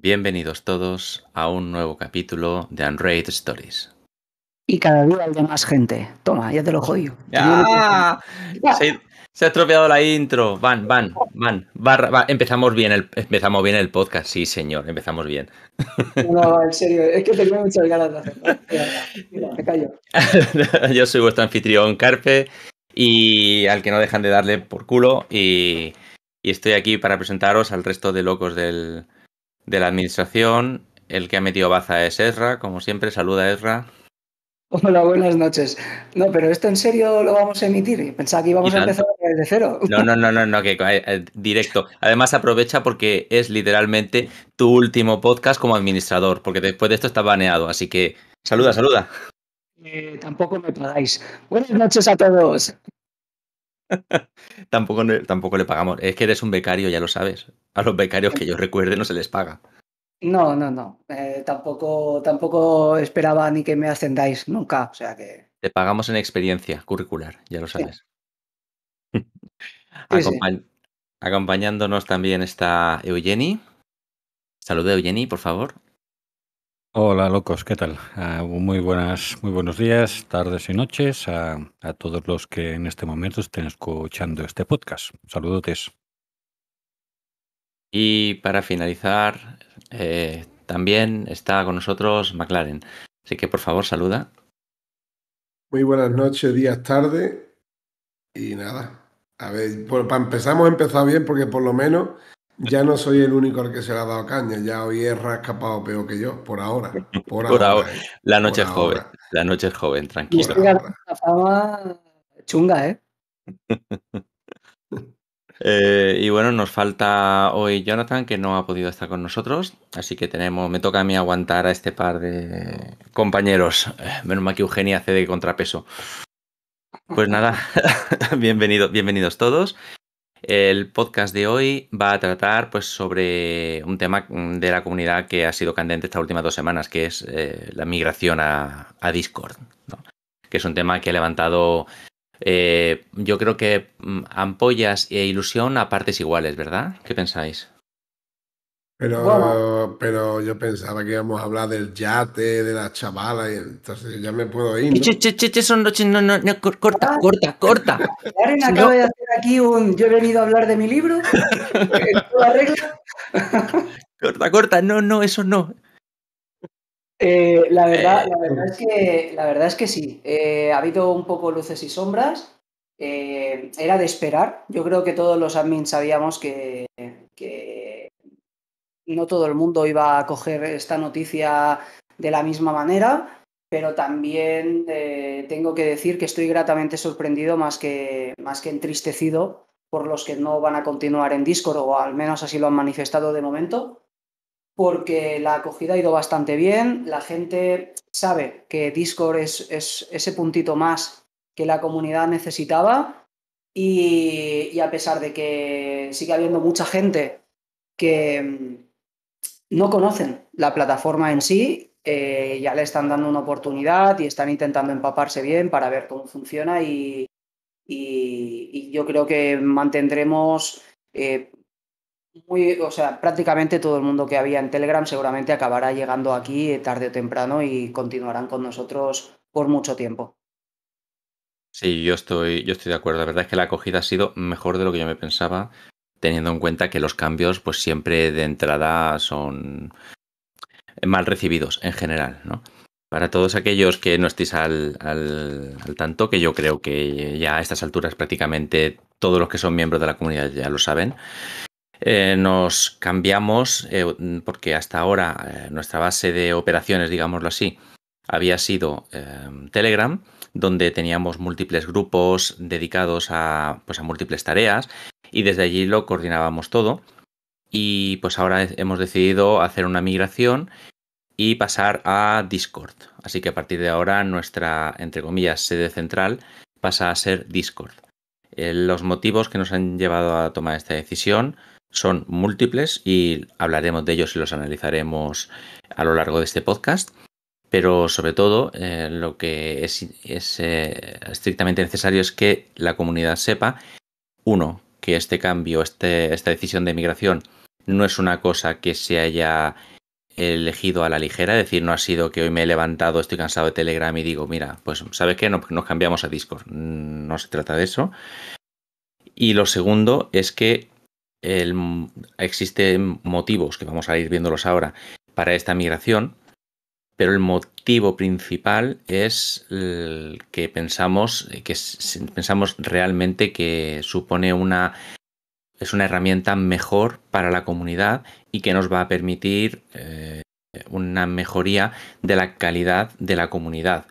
Bienvenidos todos a un nuevo capítulo de Unraid Stories. Y cada día hay de más gente. Toma, ya te lo jodí. Se, ha estropeado la intro. Van, van, van. Empezamos, bien el, empezamos bien el podcast, sí, señor. Empezamos bien. No, en serio, es que tengo muchas ganas de hacerlo. me callo. Yo soy vuestro anfitrión, Carpe, y al que no dejan de darle por culo. y estoy aquí para presentaros al resto de locos del, de la administración. El que ha metido baza es Ezra, como siempre. Saluda, Ezra. Hola, buenas noches. No, pero esto en serio lo vamos a emitir. Pensaba que íbamos a empezar desde cero. No, no, no, no, que eh, eh, directo. Además, aprovecha porque es literalmente tu último podcast como administrador, porque después de esto está baneado. Así que saluda, saluda. Eh, tampoco me podáis. Buenas noches a todos. tampoco, tampoco le pagamos. Es que eres un becario, ya lo sabes. A los becarios que yo recuerde no se les paga. No, no, no. Eh, tampoco, tampoco esperaba ni que me ascendáis nunca. O sea que. Te pagamos en experiencia curricular, ya lo sabes. Acompañándonos también está Eugeni. Saluda, Eugeni, por favor. Hola locos, ¿qué tal? Ah, muy buenas, muy buenos días, tardes y noches a, todos los que en este momento estén escuchando este podcast. Saludotes. Y para finalizar, eh, también está con nosotros McLaren. Así que por favor, saluda. Muy buenas noches, días, tarde. Y nada, a ver, para empezar, bien porque por lo menos ya no soy el único al que se le ha dado caña, ya hoy ha escapado peor que yo, por ahora. Por, ahora, La noche es joven, la noche es joven, tranquilo. La fama chunga, ¿eh? ¿eh? y bueno, nos falta hoy Jonathan, que no ha podido estar con nosotros, así que tenemos, me toca a mí aguantar a este par de compañeros. Eh, menos mal que Eugenia cede de contrapeso. Pues nada, bienvenido, bienvenidos todos. El podcast de hoy va a tratar pues, sobre un tema de la comunidad que ha sido candente estas últimas dos semanas, que es eh, la migración a, Discord, que es un tema que ha levantado, eh, yo creo que mm, ampollas e ilusión a partes iguales, ¿verdad? ¿Qué pensáis? Pero, pero yo pensaba que íbamos a hablar del yate, de las chavalas, y entonces ya me puedo ir. son noches, no, no, corta, ah. corta, corta. Karen acaba de hacer aquí un. Yo he venido a hablar de mi libro. corta, corta, no, no, eso no. Eh, la, verdad, eh. la, verdad es que, la verdad es que sí. Eh, ha habido un poco luces y sombras. era de esperar. Yo creo que todos los admins sabíamos que, que no todo el mundo iba a coger esta noticia de la misma manera, pero también eh, tengo que decir que estoy gratamente sorprendido más que, más que entristecido por los que no van a continuar en Discord, o al menos así lo han manifestado de momento, porque la acogida ha ido bastante bien, la gente sabe que Discord es, ese puntito más que la comunidad necesitaba y a pesar de que sigue habiendo mucha gente que, no conocen la plataforma en sí, eh, ya le están dando una oportunidad y están intentando empaparse bien para ver cómo funciona y, yo creo que mantendremos... Eh, muy, o sea, prácticamente todo el mundo que había en Telegram seguramente acabará llegando aquí eh, tarde o temprano y continuarán con nosotros por mucho tiempo. Sí, yo estoy, yo estoy de acuerdo. La verdad es que la acogida ha sido mejor de lo que yo me pensaba teniendo en cuenta que los cambios pues siempre de entrada son mal recibidos en general, ¿no? Para todos aquellos que no estéis al, tanto, que yo creo que ya a estas alturas prácticamente todos los que son miembros de la comunidad ya lo saben, eh, nos cambiamos eh, porque hasta ahora eh, nuestra base de operaciones, digámoslo así, había sido em, Telegram, donde teníamos múltiples grupos dedicados a, pues, a múltiples tareas y desde allí lo coordinábamos todo. Y pues ahora hemos decidido hacer una migración y pasar a Discord. Así que a partir de ahora nuestra, entre comillas, sede central pasa a ser Discord. Eh, los motivos que nos han llevado a tomar esta decisión son múltiples y hablaremos de ellos y los analizaremos a lo largo de este podcast. Pero sobre todo eh, lo que es, eh, estrictamente necesario es que la comunidad sepa, uno, que este cambio, este, esta decisión de migración, no es una cosa que se haya elegido a la ligera, es decir, no ha sido que hoy me he levantado, estoy cansado de Telegram y digo, mira, pues sabes qué, nos, pues nos cambiamos a Discord. Mm, no se trata de eso. Y lo segundo es que existen motivos, que vamos a ir viéndolos ahora, para esta migración pero el motivo principal es que pensamos eh, que pensamos realmente que supone una es una herramienta mejor para la comunidad y que nos va a permitir eh, una mejoría de la calidad de la comunidad.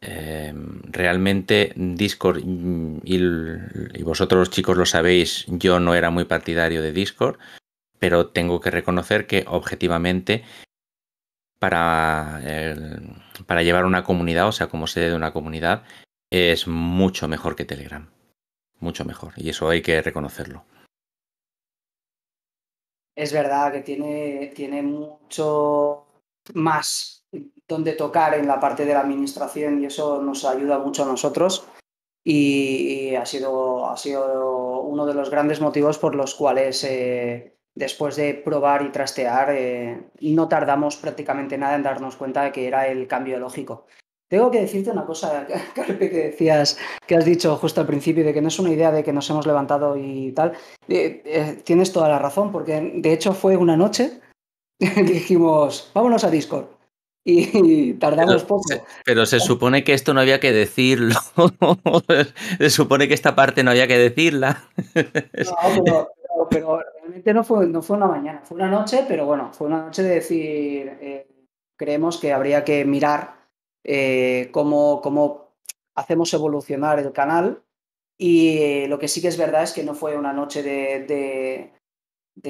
Em, realmente Discord y, y, vosotros chicos lo sabéis, yo no era muy partidario de Discord, pero tengo que reconocer que objetivamente para, eh, para llevar una comunidad, o sea, como sede de una comunidad, es mucho mejor que Telegram. Mucho mejor. Y eso hay que reconocerlo. Es verdad que tiene, tiene mucho más donde tocar en la parte de la administración y eso nos ayuda mucho a nosotros. Y, ha, sido, ha sido uno de los grandes motivos por los cuales eh, después de probar y trastear, eh, no tardamos prácticamente nada en darnos cuenta de que era el cambio lógico. Tengo que decirte una cosa, Carpe, que decías, que has dicho justo al principio, de que no es una idea de que nos hemos levantado y tal. Eh, eh, tienes toda la razón, porque de hecho fue una noche que dijimos, vámonos a Discord. Y tardamos pero, poco. pero se supone que esto no había que decirlo. se supone que esta parte no había que decirla. no, pero, realmente no fue, no fue una mañana, fue una noche, pero bueno, fue una noche de decir, eh, creemos que habría que mirar eh, cómo, hacemos evolucionar el canal. Y eh, lo que sí que es verdad es que no fue una noche de,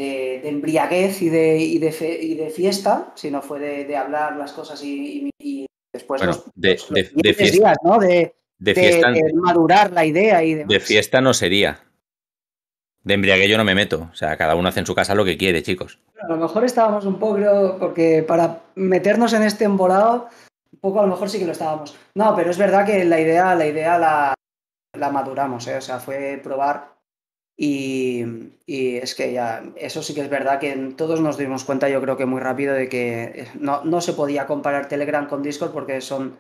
de, embriaguez y de, de, fiesta, sino fue de, hablar las cosas y, después de, de fiesta. ¿no? De, de, de, madurar la idea y De fiesta no sería. De embriague yo no me meto. O sea, cada uno hace en su casa lo que quiere, chicos. a lo mejor estábamos un poco, creo, porque para meternos en este embolado, un poco a lo mejor sí que lo estábamos. No, pero es verdad que la idea, la idea la, maduramos, ¿eh? O sea, fue probar. Y, es que ya, eso sí que es verdad que todos nos dimos cuenta, yo creo que muy rápido, de que no, no se podía comparar Telegram con Discord porque son.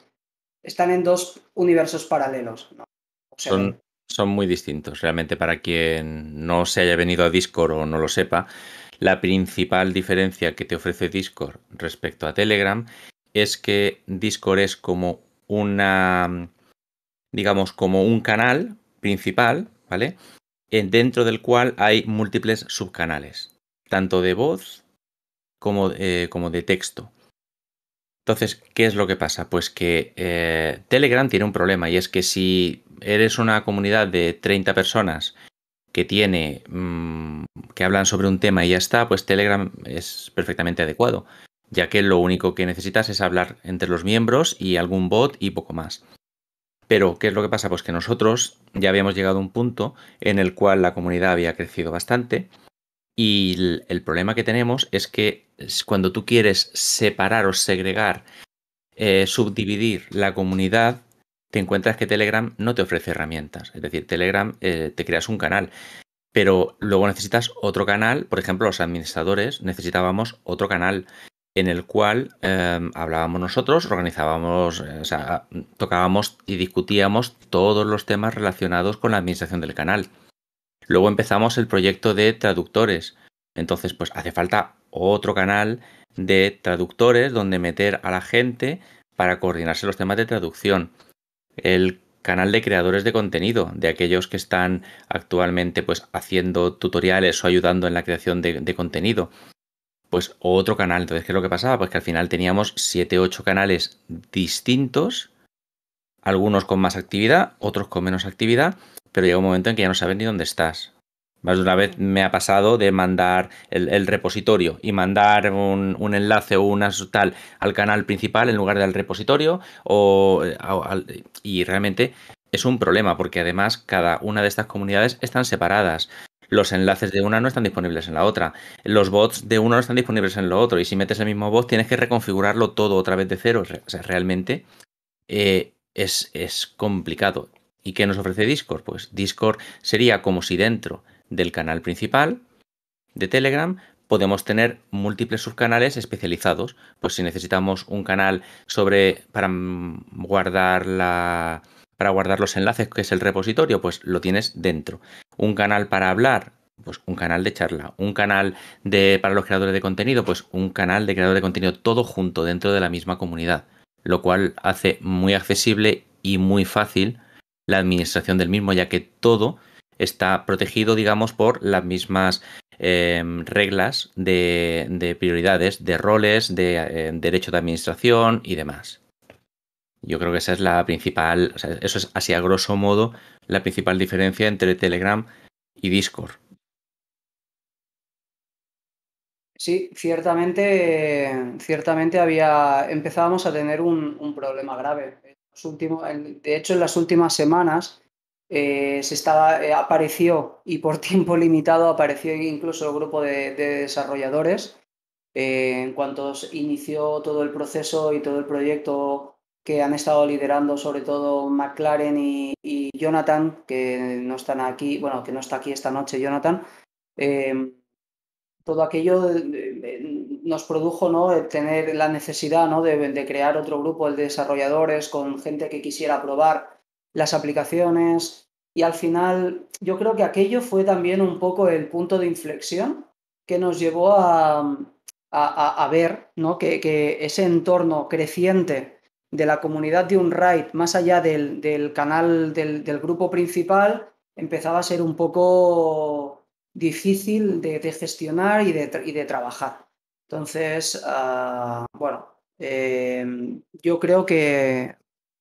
están en dos universos paralelos. O sea, son muy distintos. Realmente para quien no se haya venido a Discord o no lo sepa, la principal diferencia que te ofrece Discord respecto a Telegram es que Discord es como una, digamos, como un canal principal, ¿vale? Dentro del cual hay múltiples subcanales, tanto de voz como, eh, como de texto. Entonces, ¿qué es lo que pasa? Pues que eh, Telegram tiene un problema y es que si eres una comunidad de 30 personas que tiene mm, que hablan sobre un tema y ya está, pues Telegram es perfectamente adecuado, ya que lo único que necesitas es hablar entre los miembros y algún bot y poco más. Pero, ¿qué es lo que pasa? Pues que nosotros ya habíamos llegado a un punto en el cual la comunidad había crecido bastante y el, problema que tenemos es que cuando tú quieres separar o segregar, eh, subdividir la comunidad, te encuentras que Telegram no te ofrece herramientas. Es decir, Telegram eh, te creas un canal, pero luego necesitas otro canal. Por ejemplo, los administradores necesitábamos otro canal en el cual em, hablábamos nosotros, organizábamos, eh, o sea, tocábamos y discutíamos todos los temas relacionados con la administración del canal. Luego empezamos el proyecto de traductores. Entonces, pues hace falta otro canal de traductores donde meter a la gente para coordinarse los temas de traducción el canal de creadores de contenido, de aquellos que están actualmente pues haciendo tutoriales o ayudando en la creación de, de contenido. Pues otro canal. Entonces, ¿qué es lo que pasaba? Pues que al final teníamos 7, 8 canales distintos, algunos con más actividad, otros con menos actividad, pero llega un momento en que ya no sabes ni dónde estás. Más de una vez me ha pasado de mandar el, repositorio y mandar un, enlace o una tal al canal principal en lugar del repositorio eh, y realmente es un problema porque además cada una de estas comunidades están separadas. Los enlaces de una no están disponibles en la otra. Los bots de uno no están disponibles en lo otro. Y si metes el mismo bot tienes que reconfigurarlo todo otra vez de cero. O sea, realmente eh, es, es complicado. ¿Y qué nos ofrece Discord? Pues Discord sería como si dentro del canal principal de Telegram podemos tener múltiples subcanales especializados. Pues si necesitamos un canal sobre para guardar la para guardar los enlaces, que es el repositorio, pues lo tienes dentro. Un canal para hablar, pues un canal de charla, un canal de para los creadores de contenido, pues un canal de creador de contenido todo junto dentro de la misma comunidad, lo cual hace muy accesible y muy fácil la administración del mismo, ya que todo está protegido, digamos, por las mismas eh, reglas de, prioridades, de roles, de eh, derecho de administración y demás. Yo creo que esa es la principal, o sea, eso es así a grosso modo la principal diferencia entre Telegram y Discord. Sí, ciertamente, ciertamente había, empezábamos a tener un, problema grave. de hecho, en las últimas semanas eh, se estaba, eh, apareció y por tiempo limitado apareció incluso el grupo de, desarrolladores. Eh, en cuanto inició todo el proceso y todo el proyecto que han estado liderando sobre todo McLaren y, Jonathan, que no están aquí, bueno, que no está aquí esta noche Jonathan, em, todo aquello nos produjo ¿no? tener la necesidad ¿no? de, de crear otro grupo de desarrolladores con gente que quisiera probar las aplicaciones. Y al final yo creo que aquello fue también un poco el punto de inflexión que nos llevó a, a, ver ¿no? que, que, ese entorno creciente de la comunidad de un más allá del, del canal del, del, grupo principal, empezaba a ser un poco difícil de, gestionar y de, trabajar. Entonces, ah, bueno, eh, yo creo que,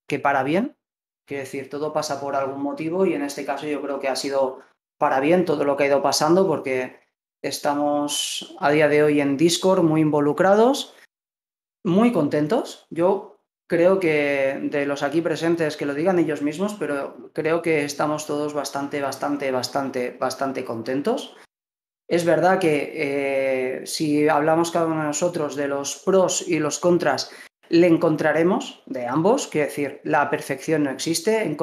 que para bien, Quiero decir, todo pasa por algún motivo y en este caso yo creo que ha sido para bien todo lo que ha ido pasando porque estamos a día de hoy en Discord muy involucrados, muy contentos. Yo creo que de los aquí presentes que lo digan ellos mismos, pero creo que estamos todos bastante, bastante, bastante, bastante contentos. Es verdad que eh, si hablamos cada uno de nosotros de los pros y los contras le encontraremos de ambos, quiero decir, la perfección no existe.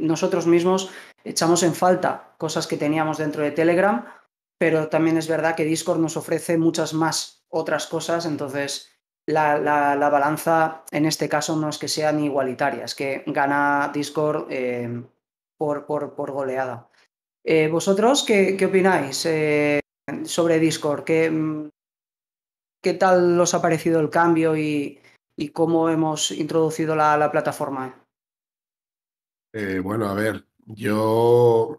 nosotros mismos echamos en falta cosas que teníamos dentro de Telegram, pero también es verdad que Discord nos ofrece muchas más otras cosas, entonces la, balanza en este caso no es que sean ni igualitaria, es que gana Discord eh, por, goleada. Eh, ¿Vosotros qué, opináis eh, sobre Discord? ¿Qué, mm, ¿Qué tal os ha parecido el cambio y, y cómo hemos introducido la, plataforma? Eh, bueno, a ver, yo,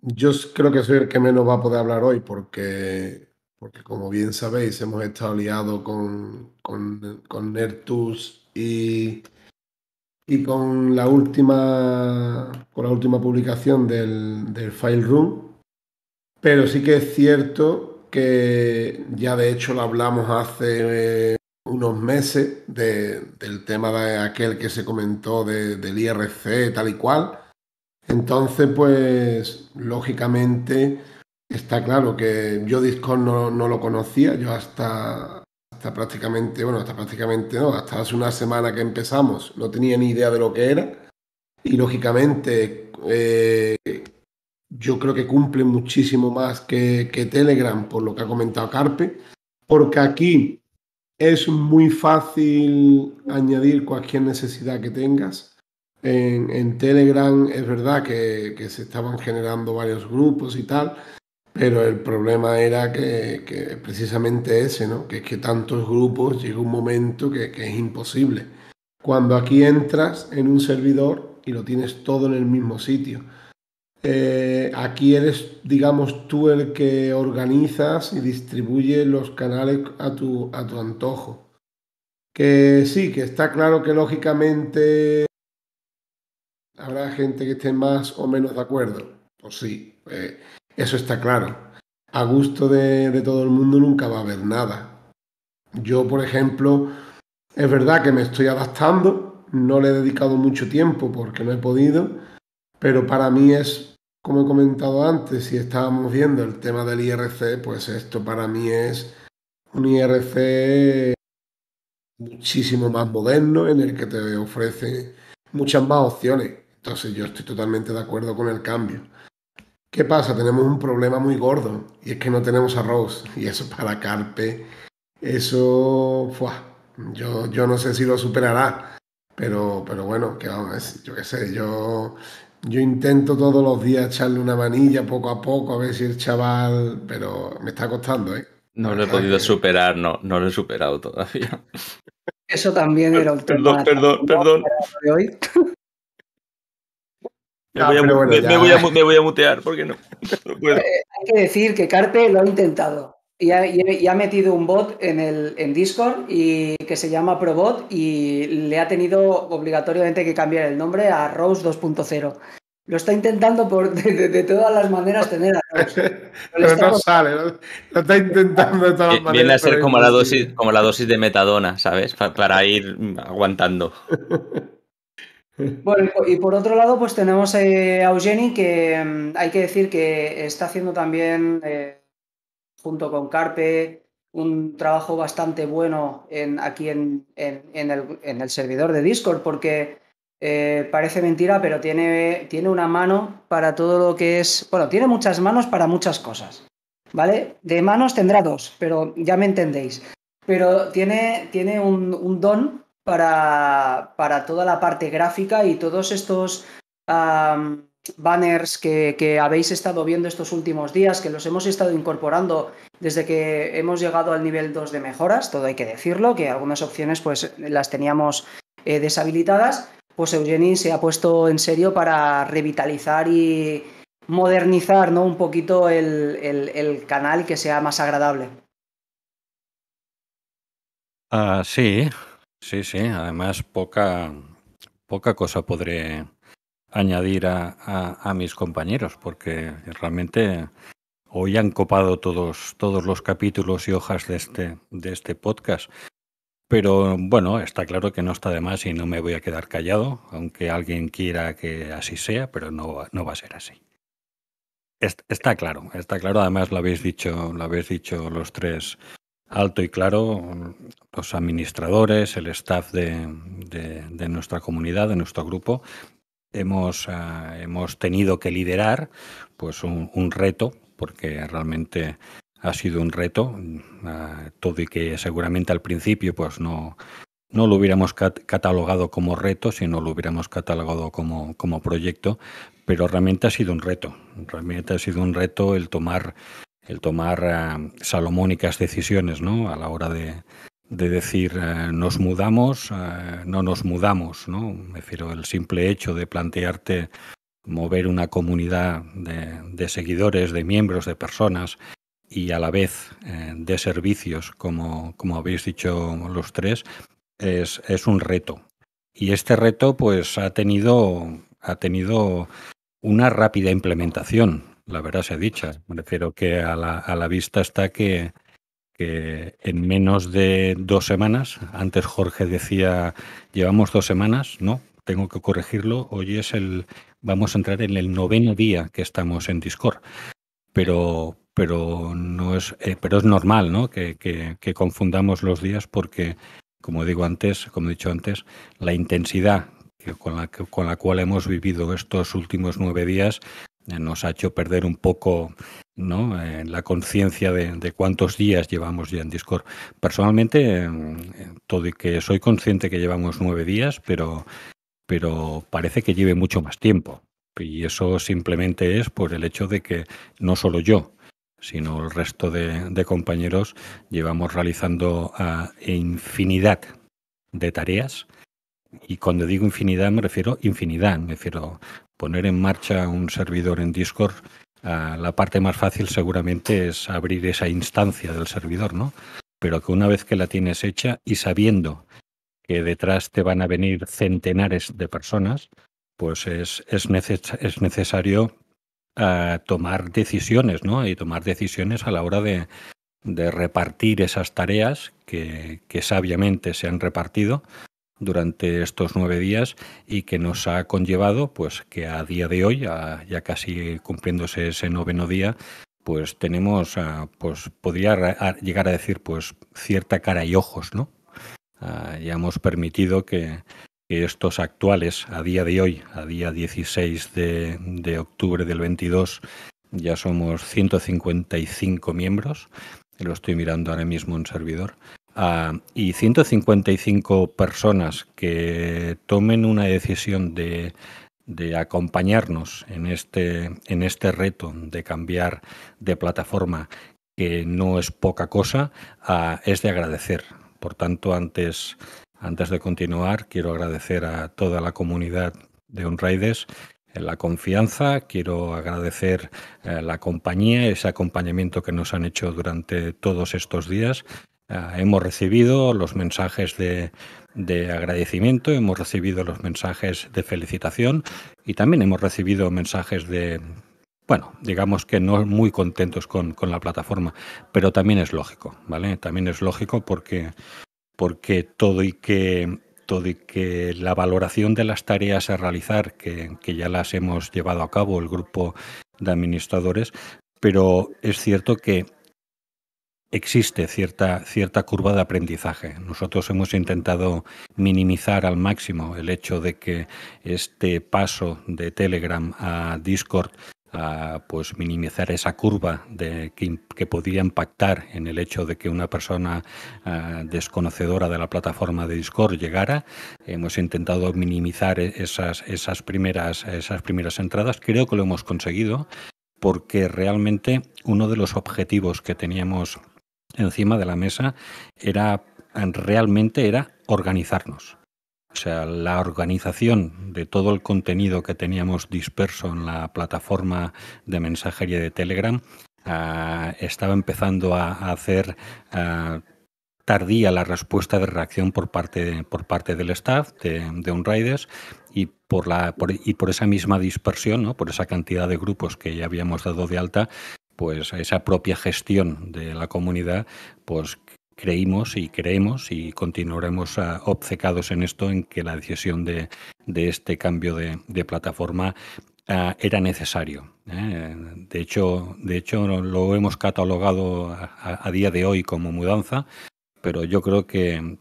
yo creo que soy el que menos va a poder hablar hoy porque, porque como bien sabéis, hemos estado liados con, con, con Nertus y, y con la última con la última publicación del File Room. Pero sí que es cierto que ya de hecho lo hablamos hace eh, unos meses del tema de aquel que se comentó del IRC tal y cual. Entonces, pues, lógicamente, está claro que yo Discord no, lo conocía, yo hasta, hasta prácticamente, bueno, hasta prácticamente no, hasta hace una semana que empezamos, no tenía ni idea de lo que era. Y lógicamente, eh, yo creo que cumple muchísimo más que, que Telegram, por lo que ha comentado Carpe, porque aquí es muy fácil añadir cualquier necesidad que tengas. En, Telegram es verdad que, se estaban generando varios grupos y tal, pero el problema era que, que precisamente ese, ¿no? Que es que tantos grupos llega un momento que, que es imposible. Cuando aquí entras en un servidor y lo tienes todo en el mismo sitio eh, aquí eres, digamos, tú el que organizas y distribuyes los canales a tu, a tu antojo. Que sí, que está claro que lógicamente habrá gente que esté más o menos de acuerdo. Pues sí, eh, eso está claro. A gusto de todo el mundo nunca va a haber nada. Yo, por ejemplo, es verdad que me estoy adaptando, no le he dedicado mucho tiempo porque no he podido pero para mí es, como he comentado antes, si estábamos viendo el tema del IRC, pues esto para mí es un IRC muchísimo más moderno en el que te ofrece muchas más opciones. Entonces yo estoy totalmente de acuerdo con el cambio. ¿Qué pasa? Tenemos un problema muy gordo y es que no tenemos arroz. Y eso para Carpe, eso, fua, yo, yo no sé si lo superará. Pero, pero bueno, que vamos, yo qué sé, yo yo intento todos los días echarle una manilla poco a poco, a ver si el chaval. Pero me está costando, ¿eh? No lo he podido superar, no, no lo he superado todavía. Eso también era el tema. Perdón, perdón, perdón. Me voy, a, mutear ¿por qué no hay que decir que Carte lo ha intentado. Y ha, metido un bot en, el, en Discord y que se llama ProBot y le ha tenido obligatoriamente que cambiar el nombre a Rose 2.0. Lo está intentando por, de, todas las maneras tener Pero, no sale, lo, lo, está intentando de todas las maneras. Viene a ser como la, dosis, como la dosis de metadona, ¿sabes? para, ir aguantando. Bueno, y por otro lado, pues tenemos eh, a Eugeni, que mm, hay que decir que está haciendo también eh, junto con Carpe, un trabajo bastante bueno en, aquí en, el, servidor de Discord, porque eh, parece mentira, pero tiene, tiene una mano para todo lo que es. Bueno, tiene muchas manos para muchas cosas. ¿Vale? De manos tendrá dos, pero ya me entendéis. Pero tiene, tiene un, don para, toda la parte gráfica y todos estos banners que, habéis estado viendo estos últimos días, que los hemos estado incorporando desde que hemos llegado al nivel 2 de mejoras, todo hay que decirlo, que algunas opciones pues las teníamos eh, deshabilitadas, pues Eugeni se ha puesto en serio para revitalizar y modernizar ¿no? un poquito el, canal que sea más agradable. Ah, sí, sí, sí. Además, poca, poca cosa podré añadir a, mis compañeros, porque realmente hoy han copado todos, todos los capítulos y hojas de este, de este podcast. Pero bueno, está claro que no está de más y no me voy a quedar callado, aunque alguien quiera que así sea, pero no, no va a ser así. Está, claro, está claro. Además lo habéis dicho, lo habéis dicho los tres alto y claro, los administradores, el staff de, de nuestra comunidad, de nuestro grupo, hemos, ah, hemos tenido que liderar pues un, reto, porque realmente ha sido un reto, ah, todo y que seguramente al principio pues no, no lo hubiéramos catalogado como reto, sino lo hubiéramos catalogado como, como proyecto, pero realmente ha sido un reto, realmente ha sido un reto el tomar el tomar ah, salomónicas decisiones a la hora de, de decir eh, nos mudamos, eh, no nos mudamos, ¿no? Me refiero el simple hecho de plantearte mover una comunidad de, seguidores, de miembros, de personas y a la vez eh, de servicios, como, como habéis dicho los tres, es, un reto. Y este reto pues ha tenido, ha tenido una rápida implementación, la verdad sea dicha. Me refiero que a la, a la vista está que que en menos de dos semanas, antes Jorge decía, llevamos dos semanas, no, tengo que corregirlo, hoy es el, vamos a entrar en el noveno día que estamos en Discord. Pero, pero no es, eh, pero es normal, ¿no? Que, confundamos los días porque, como digo antes, como he dicho antes, la intensidad con, la, con la cual hemos vivido estos últimos nueve días eh, nos ha hecho perder un poco ¿no? Eh, la conciencia de, cuántos días llevamos ya en Discord. Personalmente, eh, todo y que soy consciente que llevamos nueve días, pero, pero parece que lleve mucho más tiempo. Y eso simplemente es por el hecho de que no solo yo, sino el resto de, compañeros llevamos realizando ah, infinidad de tareas. Y cuando digo infinidad me refiero infinidad, me refiero poner en marcha un servidor en Discord, ah, la parte más fácil seguramente es abrir esa instancia del servidor, ¿no? Pero que una vez que la tienes hecha y sabiendo que detrás te van a venir centenares de personas, pues es, necesario ah, tomar decisiones, ¿no? Y tomar decisiones a la hora de, repartir esas tareas que, que, sabiamente se han repartido durante estos nueve días y que nos ha conllevado pues que a día de hoy, ya casi cumpliéndose ese noveno día, pues tenemos, ah, pues podría llegar a decir pues cierta cara y ojos, ¿no? Ah, ya hemos permitido que, estos actuales, a día de hoy, a día 16 de, de octubre del 22, ya somos 155 miembros, lo estoy mirando ahora mismo en servidor, Ah, y 155 personas que tomen una decisión de, acompañarnos en este, en este reto de cambiar de plataforma, que no es poca cosa, ah, es de agradecer. Por tanto, antes, antes de continuar, quiero agradecer a toda la comunidad de Unraides eh, la confianza, quiero agradecer eh, la compañía, ese acompañamiento que nos han hecho durante todos estos días Ah, hemos recibido los mensajes de, agradecimiento, hemos recibido los mensajes de felicitación y también hemos recibido mensajes de, bueno, digamos que no muy contentos con, con, la plataforma, pero también es lógico, ¿vale? También es lógico porque, porque todo y que todo y que la valoración de las tareas a realizar, que, que ya las hemos llevado a cabo el grupo de administradores, pero es cierto que existe cierta, cierta curva de aprendizaje. Nosotros hemos intentado minimizar al máximo el hecho de que este paso de Telegram a Discord pues minimizar esa curva de, que, que, podría impactar en el hecho de que una persona ah, desconocedora de la plataforma de Discord llegara. Hemos intentado minimizar e-, esas, esas, primeras, esas primeras entradas. Creo que lo hemos conseguido porque realmente uno de los objetivos que teníamos encima de la mesa era realmente era organizarnos. O sea, la organización de todo el contenido que teníamos disperso en la plataforma de mensajería de Telegram ah, estaba empezando a, hacer ah, tardía la respuesta de reacción por parte, por parte del staff de, de y por, la, y por esa misma dispersión, por esa cantidad de grupos que ya habíamos dado de alta, pues esa propia gestión de la comunidad, pues creímos y creemos y continuaremos ah, obcecados en esto, en que la decisión de, de este cambio de, plataforma ah, era necesario. ¿eh? De, hecho, de hecho, lo hemos catalogado a, día de hoy como mudanza, pero yo creo que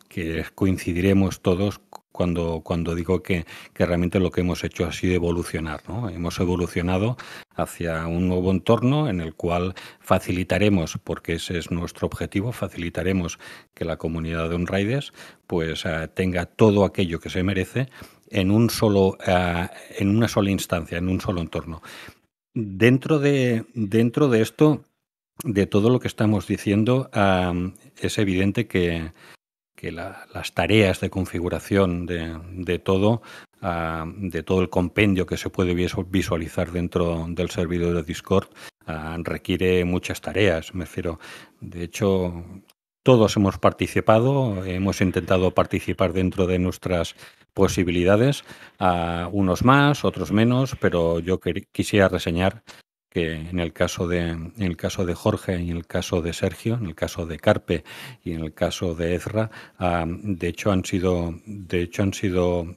coincidiremos todos cuando, digo que, realmente lo que hemos hecho ha sido evolucionar. ¿no? Hemos evolucionado hacia un nuevo entorno en el cual facilitaremos, porque ese es nuestro objetivo, facilitaremos que la comunidad de unraiders pues, eh, tenga todo aquello que se merece en, un solo, eh, en una sola instancia, en un solo entorno. Dentro de, dentro de esto, de todo lo que estamos diciendo, es evidente que, que las tareas de configuración de, todo, ah, de todo el compendio que se puede visualizar dentro del servidor de Discord, ah, requiere muchas tareas. Me refiero, de hecho, todos hemos participado, hemos intentado participar dentro de nuestras posibilidades, ah, unos más, otros menos, pero yo quisiera reseñar que en el caso de en el caso de Jorge, en el caso de Sergio, en el caso de Carpe y en el caso de Ezra, ah, de hecho han sido de hecho han sido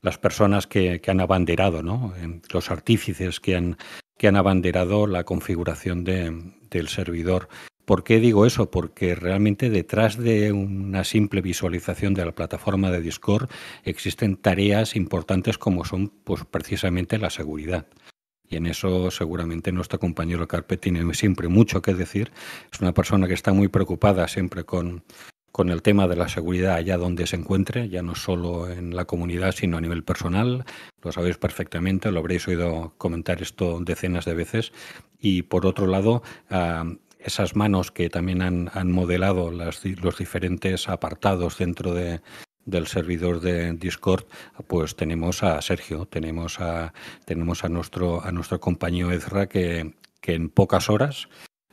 las personas que, que han abanderado, ¿no? los artífices que han, que han abanderado la configuración de, del servidor. ¿Por qué digo eso? Porque realmente detrás de una simple visualización de la plataforma de Discord existen tareas importantes como son pues, precisamente la seguridad. Y en eso seguramente nuestro compañero Carpe tiene siempre mucho que decir. Es una persona que está muy preocupada siempre con, con el tema de la seguridad allá donde se encuentre, ya no solo en la comunidad, sino a nivel personal. Lo sabéis perfectamente, lo habréis oído comentar esto decenas de veces. Y por otro lado, ah, esas manos que también han, han modelado los diferentes apartados dentro de, del servidor de Discord, pues tenemos a Sergio, tenemos a, tenemos a nuestro, a nuestro compañero Ezra que, que en pocas horas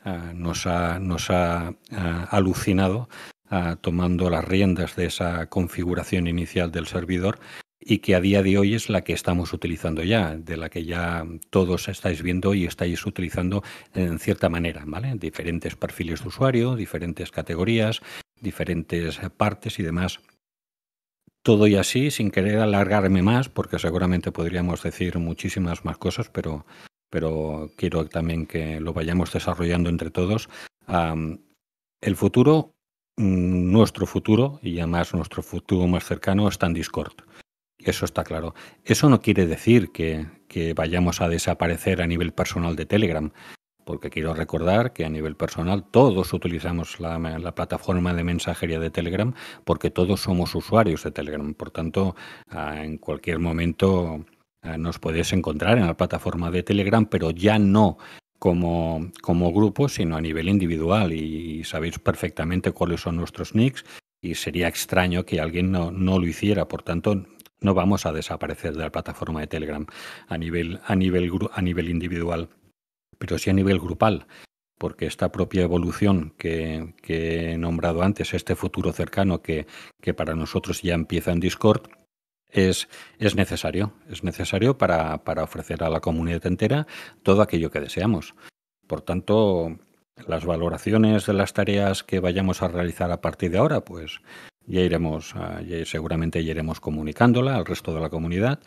ah, nos ha, nos ha ah, alucinado ah, tomando las riendas de esa configuración inicial del servidor y que a día de hoy es la que estamos utilizando ya, de la que ya todos estáis viendo y estáis utilizando en cierta manera, ¿vale? Diferentes perfiles de usuario, diferentes categorías, diferentes partes y demás todo y así, sin querer alargarme más, porque seguramente podríamos decir muchísimas más cosas, pero, pero quiero también que lo vayamos desarrollando entre todos. el futuro, mm, nuestro futuro, y además nuestro futuro más cercano, está en Discord. Eso está claro. Eso no quiere decir que, que vayamos a desaparecer a nivel personal de Telegram porque quiero recordar que a nivel personal todos utilizamos la, plataforma de mensajería de Telegram porque todos somos usuarios de Telegram. Por tanto, ah, en cualquier momento ah, nos podéis encontrar en la plataforma de Telegram, pero ya no como, como grupo, sino a nivel individual y sabéis perfectamente cuáles son nuestros nicks y sería extraño que alguien no, no lo hiciera. Por tanto, no vamos a desaparecer de la plataforma de Telegram a nivel, a nivel, a nivel individual pero sí a nivel grupal, porque esta propia evolución que, he nombrado antes, este futuro cercano que, para nosotros ya empieza en Discord, es, necesario, es necesario para, ofrecer a la comunidad entera todo aquello que deseamos. Por tanto, las valoraciones de las tareas que vayamos a realizar a partir de ahora, pues ya iremos, ah, seguramente ya iremos comunicándola al resto de la comunidad.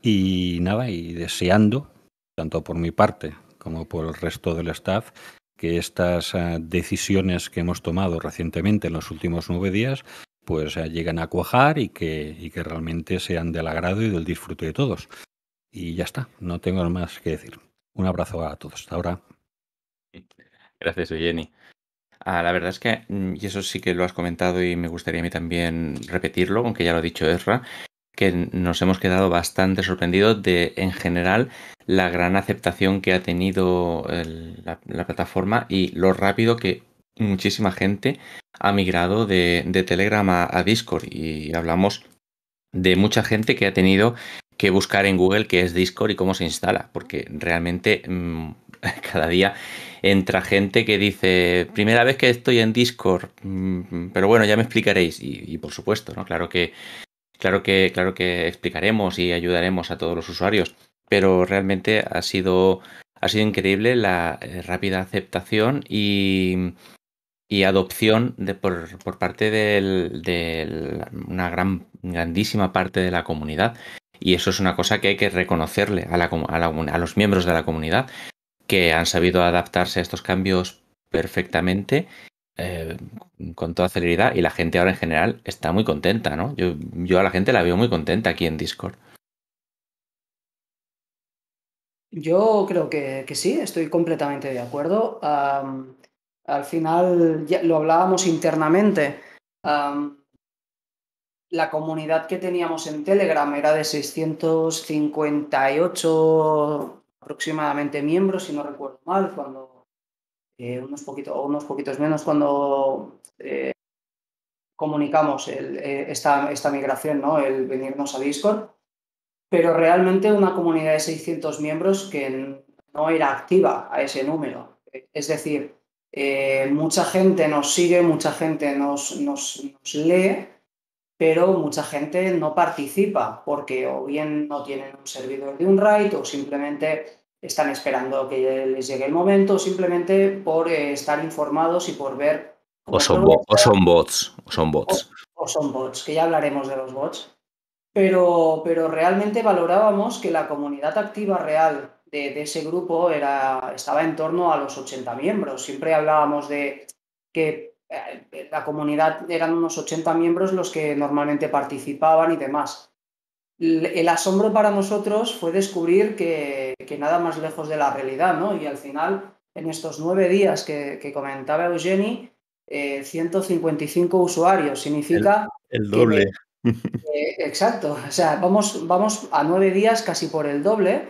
Y nada, y deseando, tanto por mi parte como por el resto del staff, que estas eh, decisiones que hemos tomado recientemente en los últimos nueve días, pues eh, llegan a cuajar y que, que realmente sean del agrado y del disfrute de todos. Y ya está, no tengo más que decir. Un abrazo a todos. Hasta ahora. Gracias, Jenny. Ah, la verdad es que, mm, y eso sí que lo has comentado y me gustaría a mí también repetirlo, aunque ya lo ha dicho Ezra, que nos hemos quedado bastante sorprendidos de, en general, la gran aceptación que ha tenido la, plataforma y lo rápido que muchísima gente ha migrado de, Telegram a, Discord. Y hablamos de mucha gente que ha tenido que buscar en Google qué es Discord y cómo se instala, porque realmente mm, cada día entra gente que dice, primera vez que estoy en Discord, mm, pero bueno, ya me explicaréis. Y, y por supuesto, ¿no? Claro que, claro que, claro que explicaremos y ayudaremos a todos los usuarios pero realmente ha sido, ha sido increíble la eh, rápida aceptación y, adopción de, por, parte de una gran, grandísima parte de la comunidad. Y eso es una cosa que hay que reconocerle a, los miembros de la comunidad, que han sabido adaptarse a estos cambios perfectamente eh, con toda celeridad y la gente ahora en general está muy contenta, ¿no? Yo, yo, a la gente la veo muy contenta aquí en Discord. Yo creo que, sí, estoy completamente de acuerdo. al final lo hablábamos internamente. la comunidad que teníamos en Telegram era de 658 aproximadamente miembros, si no recuerdo mal, cuando eh, unos, poquito, unos poquitos menos cuando eh, comunicamos eh, esta, esta, migración, ¿no? el venirnos a Discord pero realmente una comunidad de 600 miembros que no era activa a ese número. Es decir, eh, mucha gente nos sigue, mucha gente nos, nos, lee, pero mucha gente no participa porque o bien no tienen un servidor de un RAID o simplemente están esperando que les llegue el momento, o simplemente por eh, estar informados y por ver... O son, bots, o son bots. o son bots, que ya hablaremos de los bots pero, realmente valorábamos que la comunidad activa real de, ese grupo era, estaba en torno a los 80 miembros. Siempre hablábamos de que eh, la comunidad eran unos 80 miembros los que normalmente participaban y demás. El asombro para nosotros fue descubrir que, nada más lejos de la realidad, ¿no? Y al final, en estos nueve días que, comentaba Eugeni, 155 eh, usuarios. Significa... El, doble. Eh, exacto, o sea, vamos, vamos a nueve días casi por el doble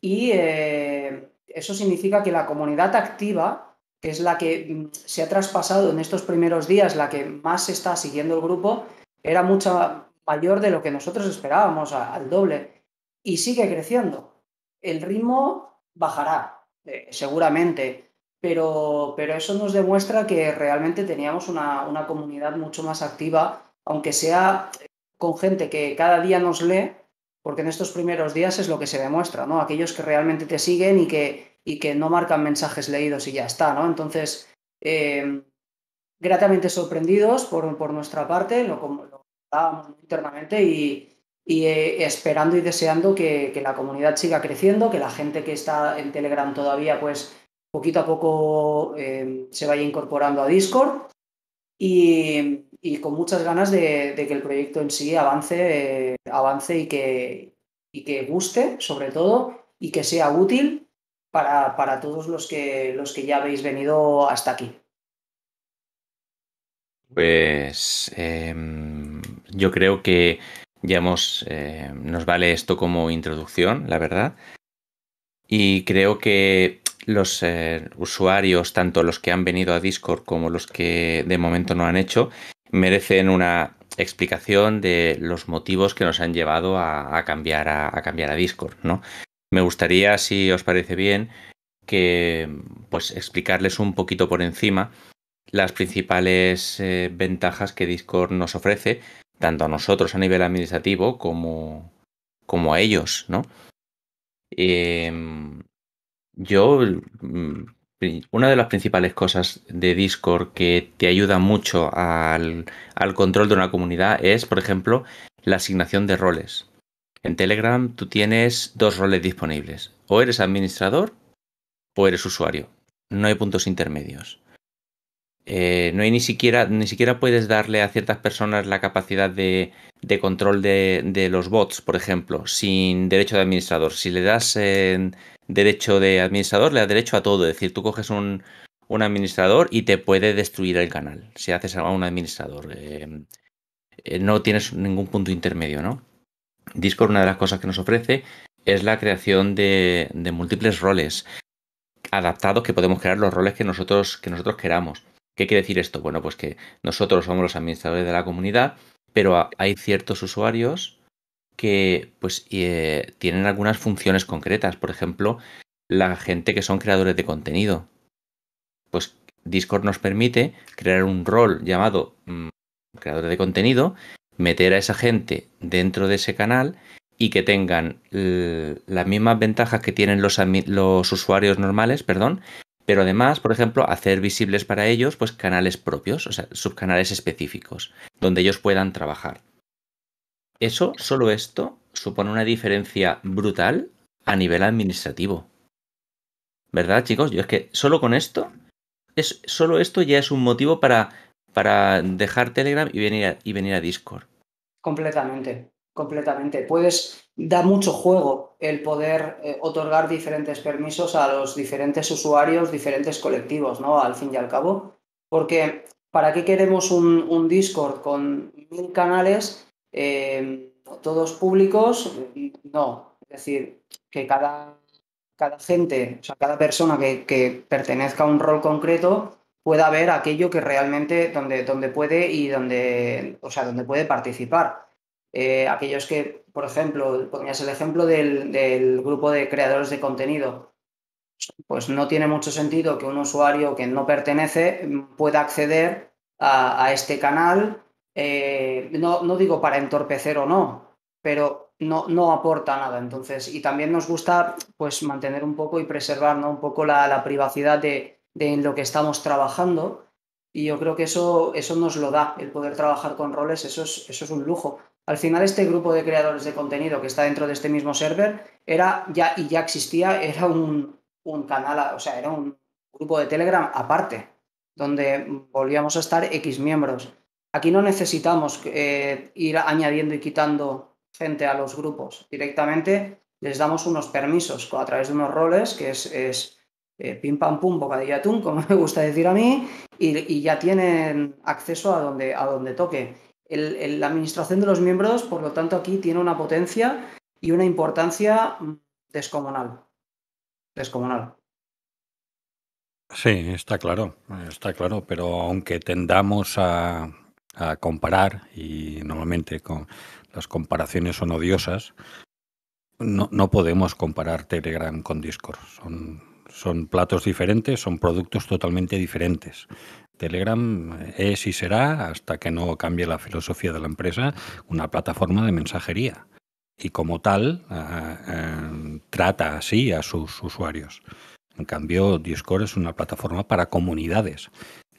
y eh, eso significa que la comunidad activa, que es la que mm, se ha traspasado en estos primeros días, la que más está siguiendo el grupo, era mucho mayor de lo que nosotros esperábamos, al doble, y sigue creciendo. El ritmo bajará, eh, seguramente, pero, pero, eso nos demuestra que realmente teníamos una, una comunidad mucho más activa aunque sea con gente que cada día nos lee, porque en estos primeros días es lo que se demuestra, ¿no? Aquellos que realmente te siguen y que, y que no marcan mensajes leídos y ya está, ¿no? Entonces, eh, gratamente sorprendidos por, nuestra parte, lo, lo internamente y, eh, esperando y deseando que, la comunidad siga creciendo, que la gente que está en Telegram todavía, pues poquito a poco eh, se vaya incorporando a Discord. Y, y con muchas ganas de, que el proyecto en sí avance, eh, avance y, que, y que guste, sobre todo, y que sea útil para, todos los que, los que ya habéis venido hasta aquí. Pues em, yo creo que ya em, nos vale esto como introducción, la verdad. Y creo que los eh, usuarios, tanto los que han venido a Discord como los que de momento no han hecho, merecen una explicación de los motivos que nos han llevado a, cambiar, a, cambiar a Discord. ¿no? Me gustaría, si os parece bien, que pues explicarles un poquito por encima las principales eh, ventajas que Discord nos ofrece, tanto a nosotros a nivel administrativo como, como a ellos, ¿no? Eh, yo mm, una de las principales cosas de Discord que te ayuda mucho al, control de una comunidad es, por ejemplo, la asignación de roles. En Telegram tú tienes dos roles disponibles. O eres administrador o eres usuario. No hay puntos intermedios. Eh, no hay ni siquiera, ni siquiera puedes darle a ciertas personas la capacidad de, control de, los bots, por ejemplo, sin derecho de administrador. Si le das derecho de administrador, le da derecho a todo. Es decir, tú coges un, administrador y te puede destruir el canal si haces algo a un administrador. Eh, eh, no tienes ningún punto intermedio, ¿no? Discord, una de las cosas que nos ofrece es la creación de, múltiples roles adaptados que podemos crear los roles que nosotros, que nosotros queramos. ¿Qué quiere decir esto? Bueno, pues que nosotros somos los administradores de la comunidad, pero hay ciertos usuarios que pues eh, tienen algunas funciones concretas. Por ejemplo, la gente que son creadores de contenido. Pues Discord nos permite crear un rol llamado mm, creador de contenido, meter a esa gente dentro de ese canal y que tengan las mismas ventajas que tienen los, los usuarios normales, perdón, pero además, por ejemplo, hacer visibles para ellos pues canales propios, o sea, subcanales específicos, donde ellos puedan trabajar. Eso, solo esto, supone una diferencia brutal a nivel administrativo. ¿Verdad, chicos? Yo es que solo con esto, es, solo esto ya es un motivo para, para dejar Telegram y venir, a, y venir a Discord. Completamente, completamente. Pues da mucho juego el poder eh, otorgar diferentes permisos a los diferentes usuarios, diferentes colectivos, ¿no? Al fin y al cabo. Porque, ¿para qué queremos un Discord con mil canales Em, todos públicos, no. Es decir, que cada, cada gente, o sea, cada persona que, pertenezca a un rol concreto pueda ver aquello que realmente donde, donde puede y donde, o sea, donde puede participar. Eh, aquellos que, por ejemplo, ponías el ejemplo del, grupo de creadores de contenido, pues no tiene mucho sentido que un usuario que no pertenece pueda acceder a, a este canal eh, no, no digo para entorpecer o no, pero no, no aporta nada. Entonces, y también nos gusta pues mantener un poco y preservar un poco la, privacidad de, lo que estamos trabajando. Y yo creo que eso, eso nos lo da, el poder trabajar con roles, eso es, eso es un lujo. Al final, este grupo de creadores de contenido que está dentro de este mismo server era ya y ya existía, era un, un canal, o sea, era un grupo de Telegram aparte, donde volvíamos a estar X miembros. Aquí no necesitamos eh, ir añadiendo y quitando gente a los grupos. Directamente les damos unos permisos a través de unos roles, que es, eh, pim pam pum, bocadilla atún, como me gusta decir a mí, y, ya tienen acceso a donde, a donde toque. la administración de los miembros, por lo tanto, aquí tiene una potencia y una importancia descomunal. Descomunal. Sí, está claro, está claro, pero aunque tendamos a, a comparar y normalmente las comparaciones son odiosas. No, podemos comparar Telegram con Discord. Son, son platos diferentes, son productos totalmente diferentes. Telegram es y será, hasta que no cambie la filosofía de la empresa, una plataforma de mensajería y como tal eh, eh, trata así a sus usuarios. En cambio, Discord es una plataforma para comunidades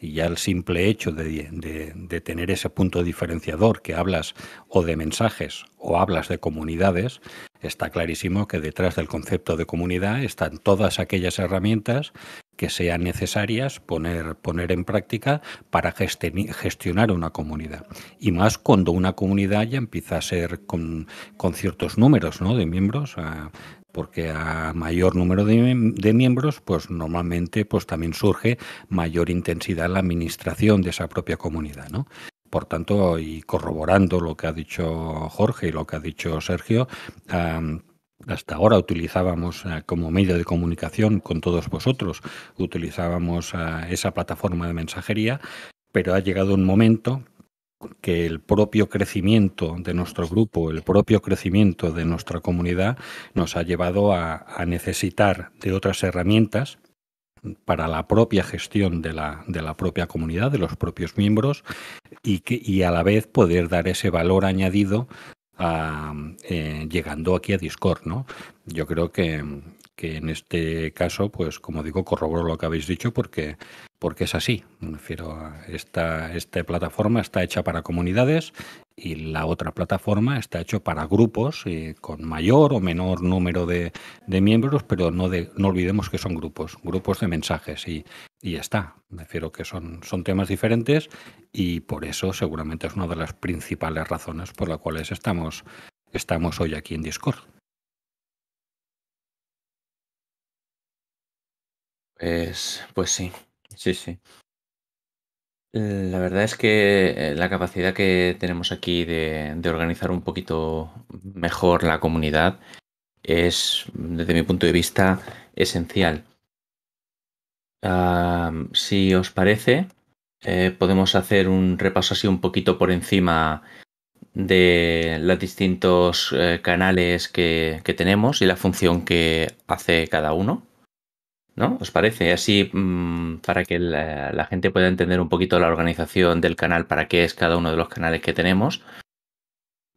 y ya el simple hecho de, tener ese punto diferenciador que hablas o de mensajes o hablas de comunidades, está clarísimo que detrás del concepto de comunidad están todas aquellas herramientas que sean necesarias poner, poner en práctica para gestionar una comunidad. Y más cuando una comunidad ya empieza a ser con, con ciertos números ¿no? de miembros porque a mayor número de, miembros, pues normalmente pues también surge mayor intensidad en la administración de esa propia comunidad, ¿no? Por tanto, y corroborando lo que ha dicho Jorge y lo que ha dicho Sergio, hasta ahora utilizábamos eh, como medio de comunicación con todos vosotros, utilizábamos eh, esa plataforma de mensajería, pero ha llegado un momento que el propio crecimiento de nuestro grupo, el propio crecimiento de nuestra comunidad nos ha llevado a, necesitar de otras herramientas para la propia gestión de la, propia comunidad, de los propios miembros, y, que, a la vez poder dar ese valor añadido a, eh, llegando aquí a Discord. ¿no? Yo creo que, que en este caso, pues como digo, corroboro lo que habéis dicho porque, porque es así. Me refiero a esta, esta plataforma está hecha para comunidades y la otra plataforma está hecha para grupos eh, con mayor o menor número de, de miembros, pero no, de, no olvidemos que son grupos, grupos de mensajes y, y está. Me refiero que son, son temas diferentes y por eso seguramente es una de las principales razones por las cuales estamos, estamos hoy aquí en Discord. Pues, pues sí, sí, sí. La verdad es que eh, la capacidad que tenemos aquí de, organizar un poquito mejor la comunidad es, desde mi punto de vista, esencial. Ah, si os parece, eh, podemos hacer un repaso así un poquito por encima de los distintos eh, canales que tenemos y la función que hace cada uno. ¿No? ¿Os parece? Así mm, para que la, gente pueda entender un poquito la organización del canal, para qué es cada uno de los canales que tenemos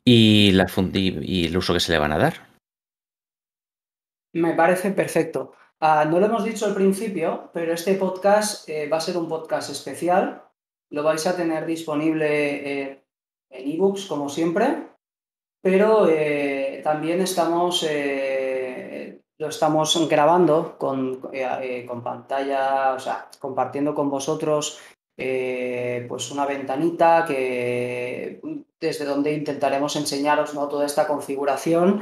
y, la y el uso que se le van a dar. Me parece perfecto. Ah, no lo hemos dicho al principio, pero este podcast eh, va a ser un podcast especial. Lo vais a tener disponible eh, en ebooks, como siempre, pero eh, también estamos lo estamos grabando eh, eh, con, pantalla, o sea, compartiendo con vosotros eh, pues una ventanita que desde donde intentaremos enseñaros ¿no? toda esta configuración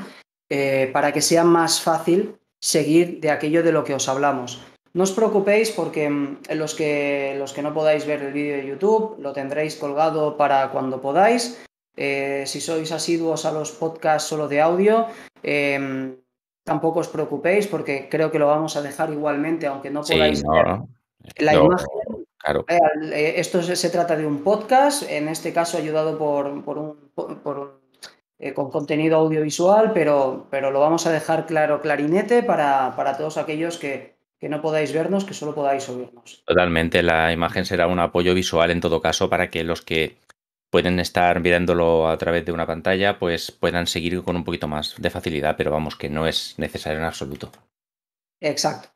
para que sea más fácil seguir de aquello de lo que os hablamos. No os preocupéis porque mm, los que, los que no podáis ver el vídeo de YouTube lo tendréis colgado para cuando podáis. si sois asiduos a los podcasts solo de audio, tampoco os preocupéis porque creo que lo vamos a dejar igualmente, aunque no podáis ver la imagen. Claro. Eh, eh, esto se, trata de un podcast, en este caso ayudado por, un, eh, con contenido audiovisual, pero, pero lo vamos a dejar claro clarinete para, todos aquellos que, que no podáis vernos, que solo podáis oírnos. Totalmente, la imagen será un apoyo visual en todo caso para que los que pueden estar mirándolo a través de una pantalla, pues puedan seguir con un poquito más de facilidad, pero vamos, que no es necesario en absoluto. Exacto.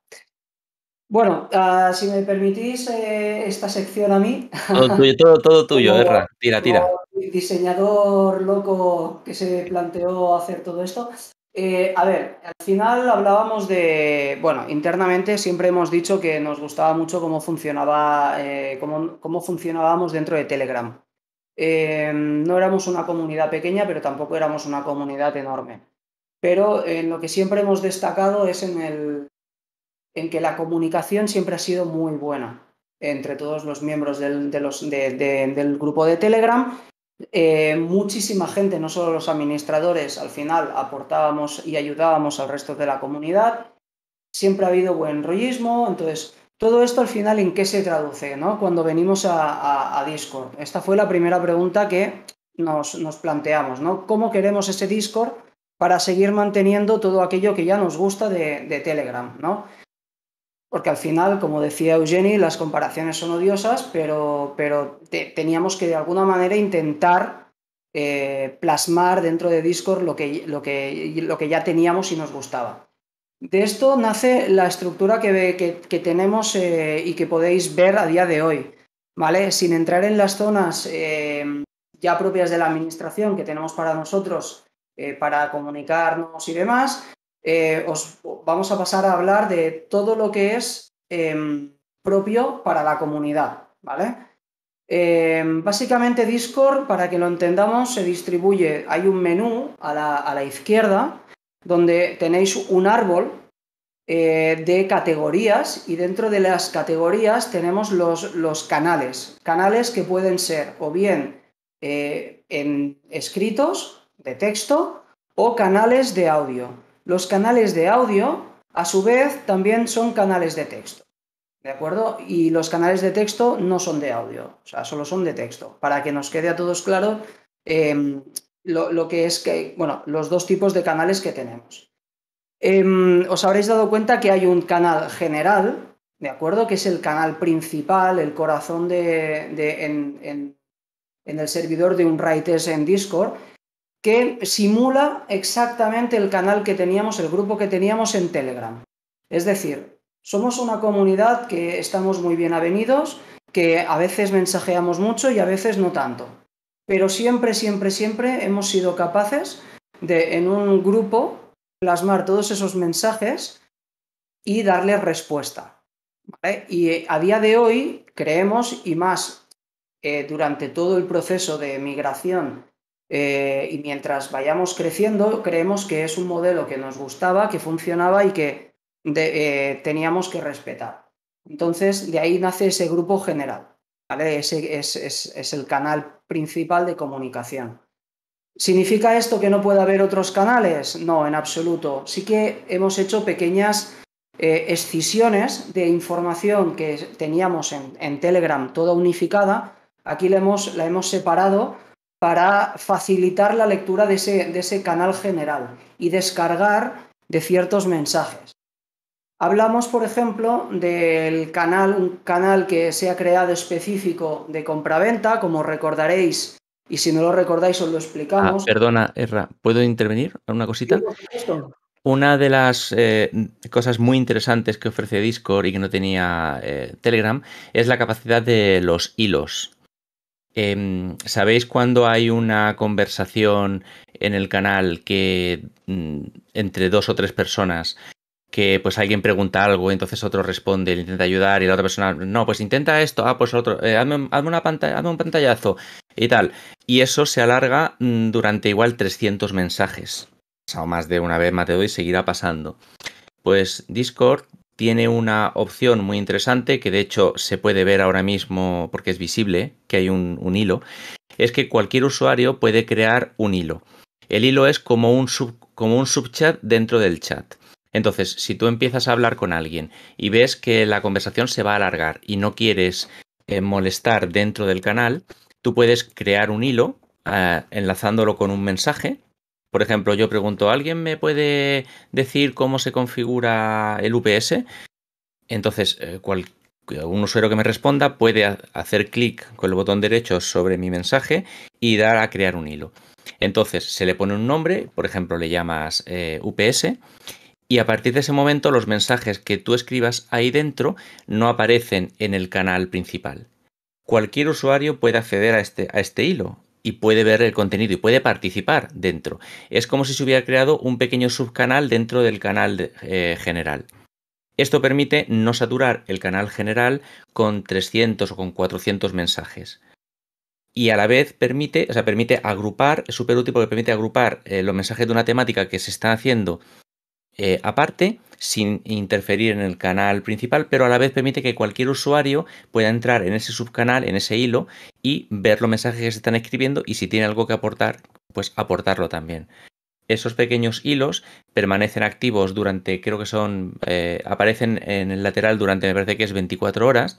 Bueno, ah, si me permitís eh, esta sección a mí. Todo tuyo, todo, tuyo, Erra. Tira, tira. Diseñador loco que se planteó hacer todo esto. Eh, a ver, al final hablábamos de, bueno, internamente siempre hemos dicho que nos gustaba mucho cómo funcionaba, eh, cómo, cómo funcionábamos dentro de Telegram. Eh, no éramos una comunidad pequeña, pero tampoco éramos una comunidad enorme. Pero en eh, lo que siempre hemos destacado es en, el, en que la comunicación siempre ha sido muy buena entre todos los miembros del, del grupo de Telegram. Eh, muchísima gente, no solo los administradores, al final aportábamos y ayudábamos al resto de la comunidad. Siempre ha habido buen rollismo, entonces todo esto al final en qué se traduce, ¿no? Cuando venimos a, Discord. Esta fue la primera pregunta que nos, planteamos, ¿no? ¿Cómo queremos ese Discord para seguir manteniendo todo aquello que ya nos gusta de, Telegram, ¿no? Porque al final, como decía Eugeni, las comparaciones son odiosas, pero, pero teníamos que de alguna manera intentar eh, plasmar dentro de Discord lo que, lo, que, lo que ya teníamos y nos gustaba. De esto nace la estructura que, tenemos eh, y que podéis ver a día de hoy, ¿vale? Sin entrar en las zonas eh, ya propias de la administración que tenemos para nosotros, eh, para comunicarnos y demás, os vamos a pasar a hablar de todo lo que es em, propio para la comunidad, ¿vale? Em, básicamente Discord, para que lo entendamos, se distribuye, hay un menú a la izquierda donde tenéis un árbol eh, de categorías y dentro de las categorías tenemos los, canales. Canales que pueden ser o bien eh, en escritos de texto o canales de audio. Los canales de audio, a su vez, también son canales de texto. ¿De acuerdo? Y los canales de texto no son de audio, o sea, solo son de texto. Para que nos quede a todos claro em, lo, que es que, bueno, los dos tipos de canales que tenemos. Em, os habréis dado cuenta que hay un canal general, ¿de acuerdo? Que es el canal principal, el corazón de, en, en, el servidor de un Writers en Discord, que simula exactamente el canal que teníamos, el grupo que teníamos en Telegram. Es decir, somos una comunidad que estamos muy bien avenidos, que a veces mensajeamos mucho y a veces no tanto pero siempre, siempre, siempre hemos sido capaces de en un grupo plasmar todos esos mensajes y darle respuesta. Y eh, a día de hoy creemos y más eh, durante todo el proceso de migración eh, y mientras vayamos creciendo, creemos que es un modelo que nos gustaba, que funcionaba y que teníamos que respetar. Entonces, de ahí nace ese grupo general. Ese es, el canal principal de comunicación. ¿Significa esto que no puede haber otros canales? No, en absoluto. Sí que hemos hecho pequeñas eh, excisiones de información que teníamos en, Telegram toda unificada. Aquí la hemos, separado para facilitar la lectura de ese canal general y descargar de ciertos mensajes. Hablamos, por ejemplo, del canal, un canal que se ha creado específico de compraventa, como recordaréis, y si no lo recordáis os lo explicamos. Ah, perdona, Erra, ¿puedo intervenir una cosita? una de las eh, cosas muy interesantes que ofrece Discord y que no tenía eh, Telegram es la capacidad de los hilos. Em, ¿Sabéis cuando hay una conversación en el canal que mm, entre dos o tres personas que pues alguien pregunta algo, entonces otro responde, le intenta ayudar y la otra persona, no, pues intenta esto, ah, pues otro, eh, hazme, una pantalla, un pantallazo y tal. Y eso se alarga mm, durante igual 300 mensajes. O más de una vez, Mateo, y seguirá pasando. Pues Discord tiene una opción muy interesante que de hecho se puede ver ahora mismo porque es visible que hay un, hilo. Es que cualquier usuario puede crear un hilo. El hilo es como un, sub, como un subchat dentro del chat. Entonces, si tú empiezas a hablar con alguien y ves que la conversación se va a alargar y no quieres eh, molestar dentro del canal, tú puedes crear un hilo ah, enlazándolo con un mensaje. Por ejemplo, yo pregunto, ¿alguien me puede decir cómo se configura el UPS? Entonces, eh, un usuario que me responda puede hacer clic con el botón derecho sobre mi mensaje y dar a crear un hilo. Entonces se le pone un nombre, por ejemplo le llamas eh, UPS y a partir de ese momento los mensajes que tú escribas ahí dentro no aparecen en el canal principal. Cualquier usuario puede acceder a este, a este hilo y puede ver el contenido y puede participar dentro. Es como si se hubiera creado un pequeño subcanal dentro del canal eh, general. Esto permite no saturar el canal general con 300 o con 400 mensajes y a la vez permite, permite agrupar, es súper útil porque permite agrupar eh, los mensajes de una temática que se está haciendo eh, aparte sin interferir en el canal principal, pero a la vez permite que cualquier usuario pueda entrar en ese subcanal, en ese hilo, y ver los mensajes que se están escribiendo y si tiene algo que aportar, pues aportarlo también. Esos pequeños hilos permanecen activos durante, creo que son, eh, aparecen en el lateral durante, me parece que es 24 horas,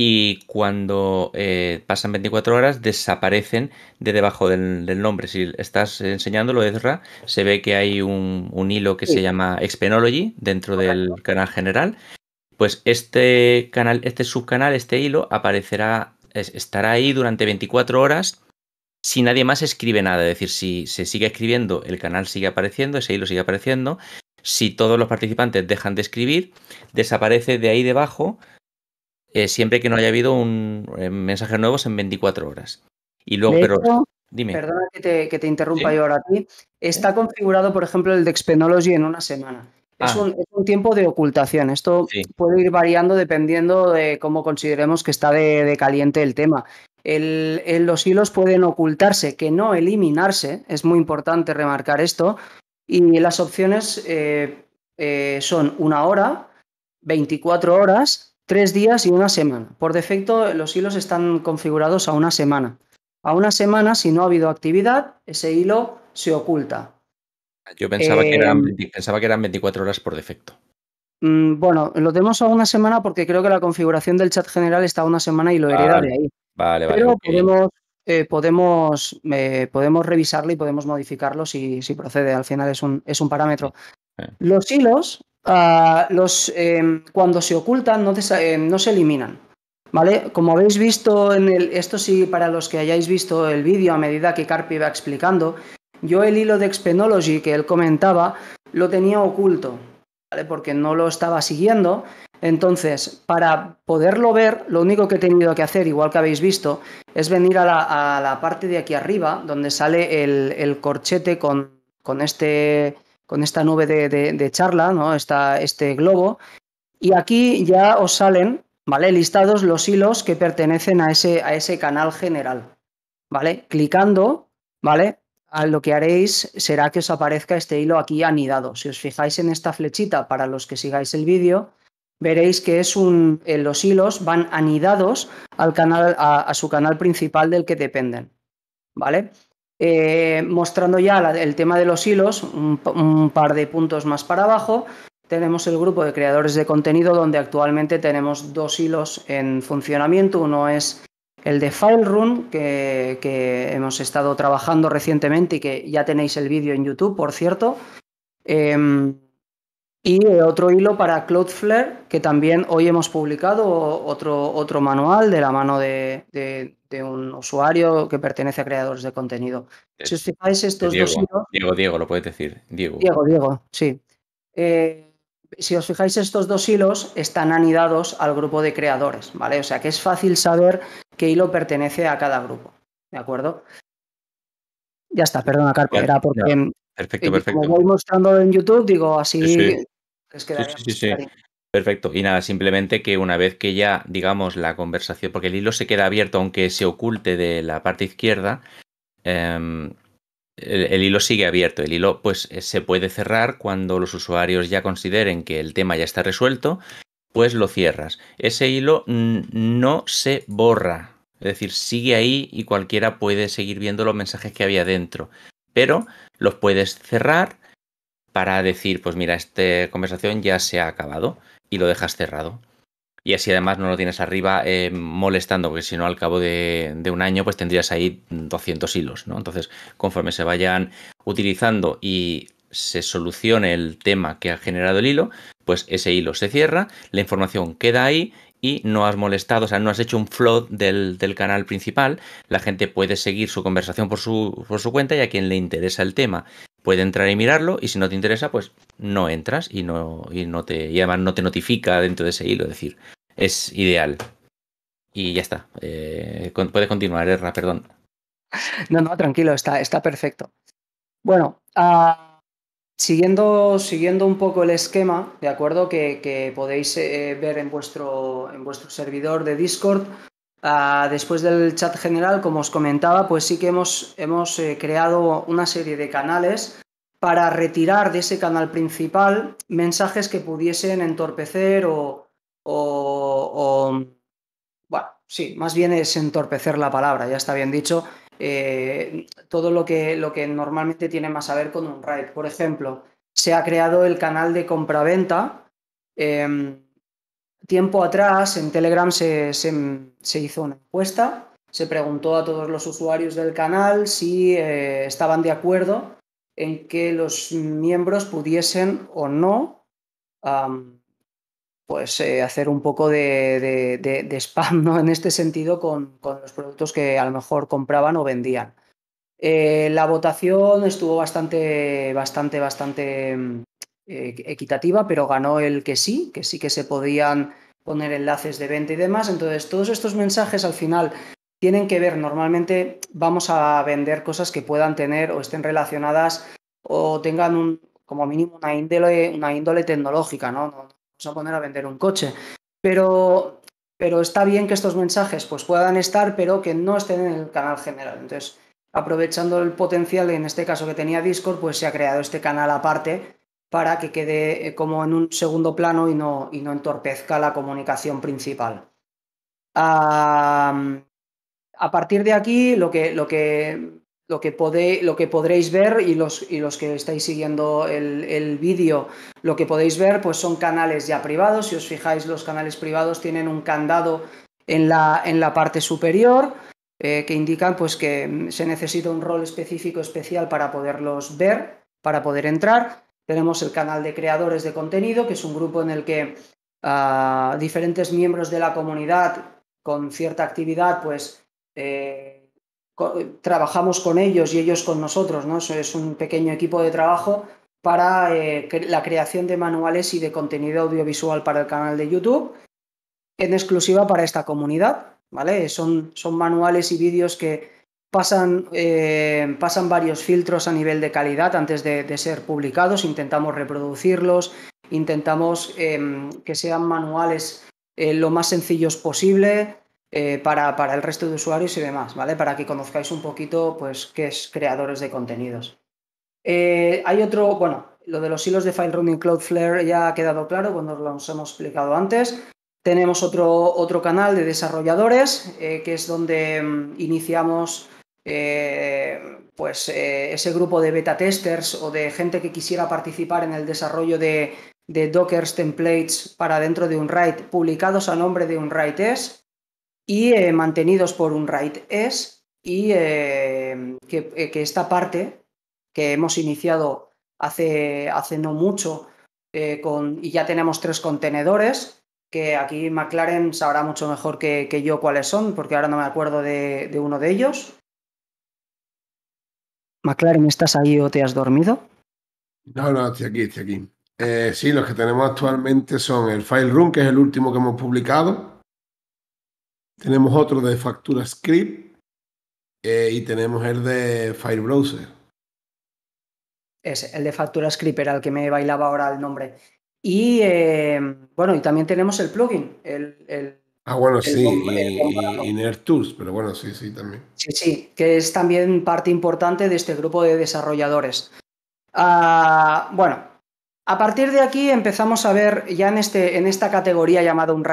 y cuando eh, pasan 24 horas desaparecen de debajo del, nombre. Si estás enseñándolo, Ezra, se ve que hay un, hilo que se llama Expenology dentro del canal general. Pues este canal, este subcanal, este hilo aparecerá, estará ahí durante 24 horas si nadie más escribe nada. Es decir, si se sigue escribiendo, el canal sigue apareciendo, ese hilo sigue apareciendo. Si todos los participantes dejan de escribir, desaparece de ahí debajo eh, siempre que no haya habido un eh, mensaje nuevos en 24 horas. Y luego, pero. Dime. Perdona que te, interrumpa yo ahora a ti. Está configurado, por ejemplo, el de Expenology en una semana. Ah. Es, un, tiempo de ocultación. Esto puede ir variando dependiendo de cómo consideremos que está de, caliente el tema. los hilos pueden ocultarse, que no eliminarse. Es muy importante remarcar esto. Y las opciones eh, son una hora, 24 horas, Tres días y una semana. Por defecto, los hilos están configurados a una semana. A una semana, si no ha habido actividad, ese hilo se oculta. Yo pensaba, que, eran, eh, pensaba que eran 24 horas por defecto. Mm, bueno, lo demos a una semana porque creo que la configuración del chat general está a una semana y lo hereda de ahí. Vale, Pero podemos, eh, eh, podemos, revisarlo y podemos modificarlo si, si procede. Al final es un, es un parámetro. Los hilos Ah, em, cuando se ocultan em, no, se eliminan. ¿Vale? Como habéis visto en el. Esto sí, para los que hayáis visto el vídeo, a medida que Carpi va explicando, yo el hilo de Expenology que él comentaba lo tenía oculto, ¿vale? Porque no lo estaba siguiendo. Entonces, para poderlo ver, lo único que he tenido que hacer, igual que habéis visto, es venir a la, parte de aquí arriba, donde sale el, corchete con, con este con esta nube de, charla, ¿no? este globo. Y aquí ya os salen, ¿vale? Listados los hilos que pertenecen a ese, a ese canal general, ¿vale? Clicando, ¿vale? A lo que haréis será que os aparezca este hilo aquí anidado. Si os fijáis en esta flechita para los que sigáis el vídeo, veréis que es un, eh, los hilos van anidados al canal, a, a, su canal principal del que dependen. ¿Vale? Eh, mostrando ya el tema de los hilos, un, par de puntos más para abajo, tenemos el grupo de creadores de contenido donde actualmente tenemos dos hilos en funcionamiento. Uno es el de FileRun, que, que hemos estado trabajando recientemente y que ya tenéis el vídeo en YouTube, por cierto. Em, y eh, otro hilo para Cloudflare, que también hoy hemos publicado otro, otro manual de la mano de, un usuario que pertenece a creadores de contenido. Si os fijáis estos dos hilos. Diego, Diego, lo puedes decir. Diego. Diego, sí. Eh, si os fijáis, estos dos hilos están anidados al grupo de creadores, ¿vale? O sea que es fácil saber qué hilo pertenece a cada grupo, ¿de acuerdo? Ya está, perdona, Carpe, porque. Perfecto, perfecto. Como voy mostrando en YouTube, digo así, Perfecto. Y nada, simplemente que una vez que ya, digamos, la conversación, porque el hilo se queda abierto aunque se oculte de la parte izquierda, em, el, el, hilo sigue abierto. El hilo pues eh, se puede cerrar cuando los usuarios ya consideren que el tema ya está resuelto, pues lo cierras. Ese hilo no se borra. Es decir, sigue ahí y cualquiera puede seguir viendo los mensajes que había dentro. Pero los puedes cerrar para decir, pues mira, esta conversación ya se ha acabado y lo dejas cerrado. Y así además no lo tienes arriba eh, molestando, porque si no al cabo de, un año pues tendrías ahí 200 hilos, ¿no? Entonces, conforme se vayan utilizando y se solucione el tema que ha generado el hilo, pues ese hilo se cierra, la información queda ahí y no has molestado, o sea, no has hecho un flood del, canal principal, la gente puede seguir su conversación por su cuenta y a quien le interesa el tema puede entrar y mirarlo y si no te interesa, pues no entras y no, no te, y además no te notifica dentro de ese hilo, es decir, es ideal. Y ya está, eh, puedes continuar, Erra, perdón. No, no, tranquilo, está, está perfecto. Bueno, ah, siguiendo, siguiendo un poco el esquema, de acuerdo, que, podéis eh, ver en vuestro, en vuestro servidor de Discord, Ah, después del chat general, como os comentaba, pues sí que hemos, hemos eh, creado una serie de canales para retirar de ese canal principal mensajes que pudiesen entorpecer o, bueno, sí, más bien es entorpecer la palabra, ya está bien dicho, eh, todo lo que, lo que normalmente tiene más a ver con un RAID. Por ejemplo, se ha creado el canal de compraventa. venta. Em, Tiempo atrás en Telegram se, hizo una encuesta, se preguntó a todos los usuarios del canal si eh, estaban de acuerdo en que los miembros pudiesen o no pues, eh, hacer un poco de, spam en este sentido con, con, los productos que a lo mejor compraban o vendían. Eh, la votación estuvo bastante, bastante, bastante eh, equitativa, pero ganó el que sí, que sí que se podían poner enlaces de venta y demás. Entonces, todos estos mensajes al final tienen que ver, normalmente vamos a vender cosas que puedan tener o estén relacionadas o tengan un, como mínimo una índole, una índole tecnológica, ¿no? No vamos a poner a vender un coche. Pero, pero está bien que estos mensajes pues, puedan estar, pero que no estén en el canal general. Entonces, aprovechando el potencial, en este caso que tenía Discord, pues se ha creado este canal aparte para que quede eh, como en un segundo plano y no, entorpezca la comunicación principal. a partir de aquí, lo que, lo que, lo que, lo que podréis ver y los, los que estáis siguiendo el, vídeo, lo que podéis ver pues son canales ya privados. Si os fijáis, los canales privados tienen un candado en la, parte superior. Eh, que indican pues, que mm, se necesita un rol específico especial para poderlos ver, para poder entrar. Tenemos el canal de creadores de contenido, que es un grupo en el que ah, diferentes miembros de la comunidad con cierta actividad, pues eh, trabajamos con ellos y ellos con nosotros, ¿no? es un pequeño equipo de trabajo para eh, la creación de manuales y de contenido audiovisual para el canal de YouTube, en exclusiva para esta comunidad, ¿vale? Son, son manuales y vídeos que Pasan, eh, pasan varios filtros a nivel de calidad antes de, ser publicados, intentamos reproducirlos, intentamos em, que sean manuales eh, lo más sencillos posible eh, para, el resto de usuarios y demás, ¿vale? Para que conozcáis un poquito, pues, qué es creadores de contenidos. hay otro, bueno, lo de los hilos de File Running Cloudflare ya ha quedado claro, cuando os los hemos explicado antes. Tenemos otro, otro canal de desarrolladores, que es donde em, iniciamos eh, pues, eh, ese grupo de beta testers o de gente que quisiera participar en el desarrollo de, de Dockers templates para dentro de un write publicados a nombre de un write es y eh, mantenidos por un write es y que, esta parte que hemos iniciado hace, hace no mucho con, y ya tenemos tres contenedores, que aquí McLaren sabrá mucho mejor que, yo cuáles son, porque ahora no me acuerdo de uno de ellos. McLaren, ¿estás ahí o te has dormido? No, no, estoy aquí, estoy aquí. Eh, sí, los que tenemos actualmente son el File Room, que es el último que hemos publicado. Tenemos otro de Factura Script eh, y tenemos el de File Browser. Es el de Factura Script era el que me bailaba ahora el nombre. Y eh, bueno, y también tenemos el plugin, el Ah, bueno, sí, y, pero bueno, sí, sí, también. Sí, sí, que es también parte importante de este grupo de desarrolladores. Ah, bueno, a partir de aquí empezamos a ver ya en, este, en esta categoría llamada un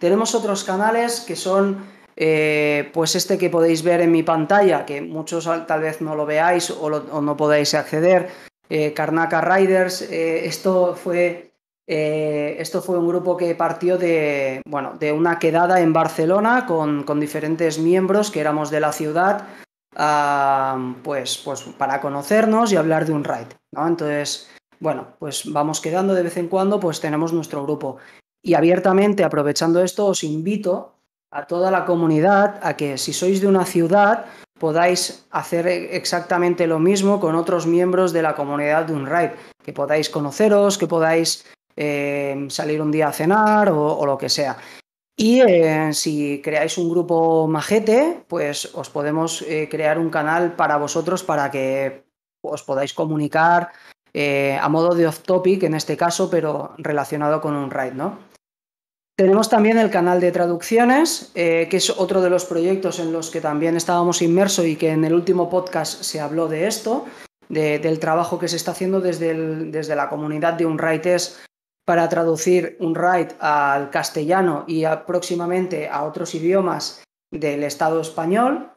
Tenemos otros canales que son, eh, pues este que podéis ver en mi pantalla, que muchos tal vez no lo veáis o, no podáis acceder, eh, Karnaka Riders. Eh, esto fue eh, esto fue un grupo que partió de, bueno, de una quedada en Barcelona con, diferentes miembros que éramos de la ciudad, ah, pues, pues para conocernos y hablar de un ride Entonces, bueno, pues vamos quedando de vez en cuando, pues tenemos nuestro grupo. Y abiertamente, aprovechando esto, os invito a toda la comunidad a que si sois de una ciudad podáis hacer exactamente lo mismo con otros miembros de la comunidad de un ride que podáis conoceros, que podáis Em, salir un día a cenar o, lo que sea. Y eh, si creáis un grupo majete, pues os podemos eh, crear un canal para vosotros para que os podáis comunicar eh, a modo de off topic en este caso, pero relacionado con un raid, ¿no? Tenemos también el canal de traducciones, que es otro de los proyectos en los que también estábamos inmersos y que en el último podcast se habló de esto, del trabajo que se está haciendo desde, desde la comunidad de un raid para traducir un RAID al castellano y aproximadamente próximamente a otros idiomas del Estado español.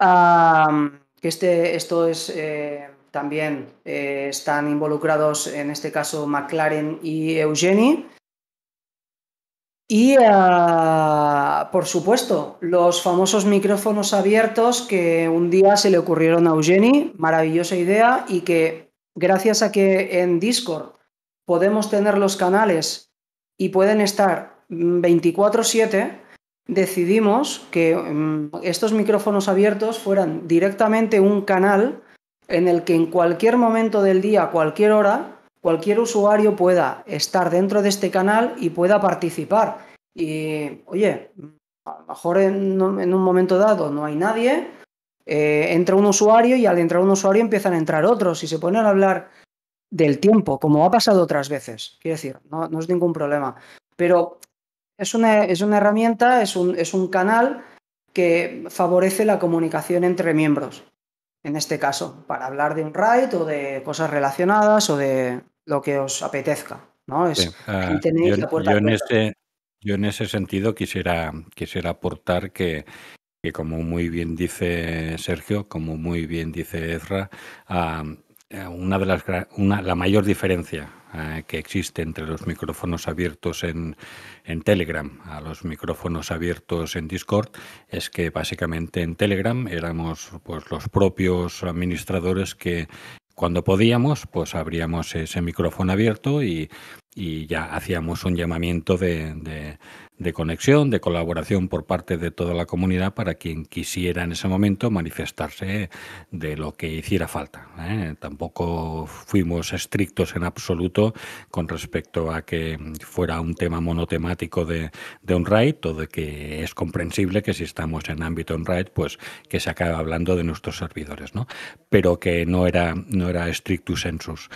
que este, esto es eh, también eh, están involucrados en este caso McLaren y Eugeni. Y ah, por supuesto, los famosos micrófonos abiertos que un día se le ocurrieron a Eugeni, maravillosa idea, y que gracias a que en Discord podemos tener los canales y pueden estar 24/7, mm, decidimos que mm, estos micrófonos abiertos fueran directamente un canal en el que en cualquier momento del día, cualquier hora, cualquier usuario pueda estar dentro de este canal y pueda participar. Y, oye, a lo mejor en, un momento dado no hay nadie, eh, entra un usuario y al entrar un usuario empiezan a entrar otros y se ponen a hablar del tiempo, como ha pasado otras veces. Quiero decir, no, es ningún problema. Pero es una, es una herramienta, es un, es un canal que favorece la comunicación entre miembros, en este caso, para hablar de un raid o de cosas relacionadas o de lo que os apetezca. ¿no? Es, ah, yo, en ese, yo, en ese, sentido quisiera, quisiera aportar que, que, como muy bien dice Sergio, como muy bien dice Ezra, ah, eh, una de las la mayor diferencia eh, que existe entre los micrófonos abiertos en, en, Telegram a los micrófonos abiertos en Discord es que básicamente en Telegram éramos pues los propios administradores que cuando podíamos, pues abríamos ese micrófono abierto y y ya hacíamos un llamamiento de, conexión, de colaboración por parte de toda la comunidad para quien quisiera en ese momento manifestarse de lo que hiciera falta. ¿eh? Tampoco fuimos estrictos en absoluto con respecto a que fuera un tema monotemático de, de un raid o de que es comprensible que si estamos en ámbito un raid, pues que se acabe hablando de nuestros servidores, ¿no? pero que no era, no era strictus sensus.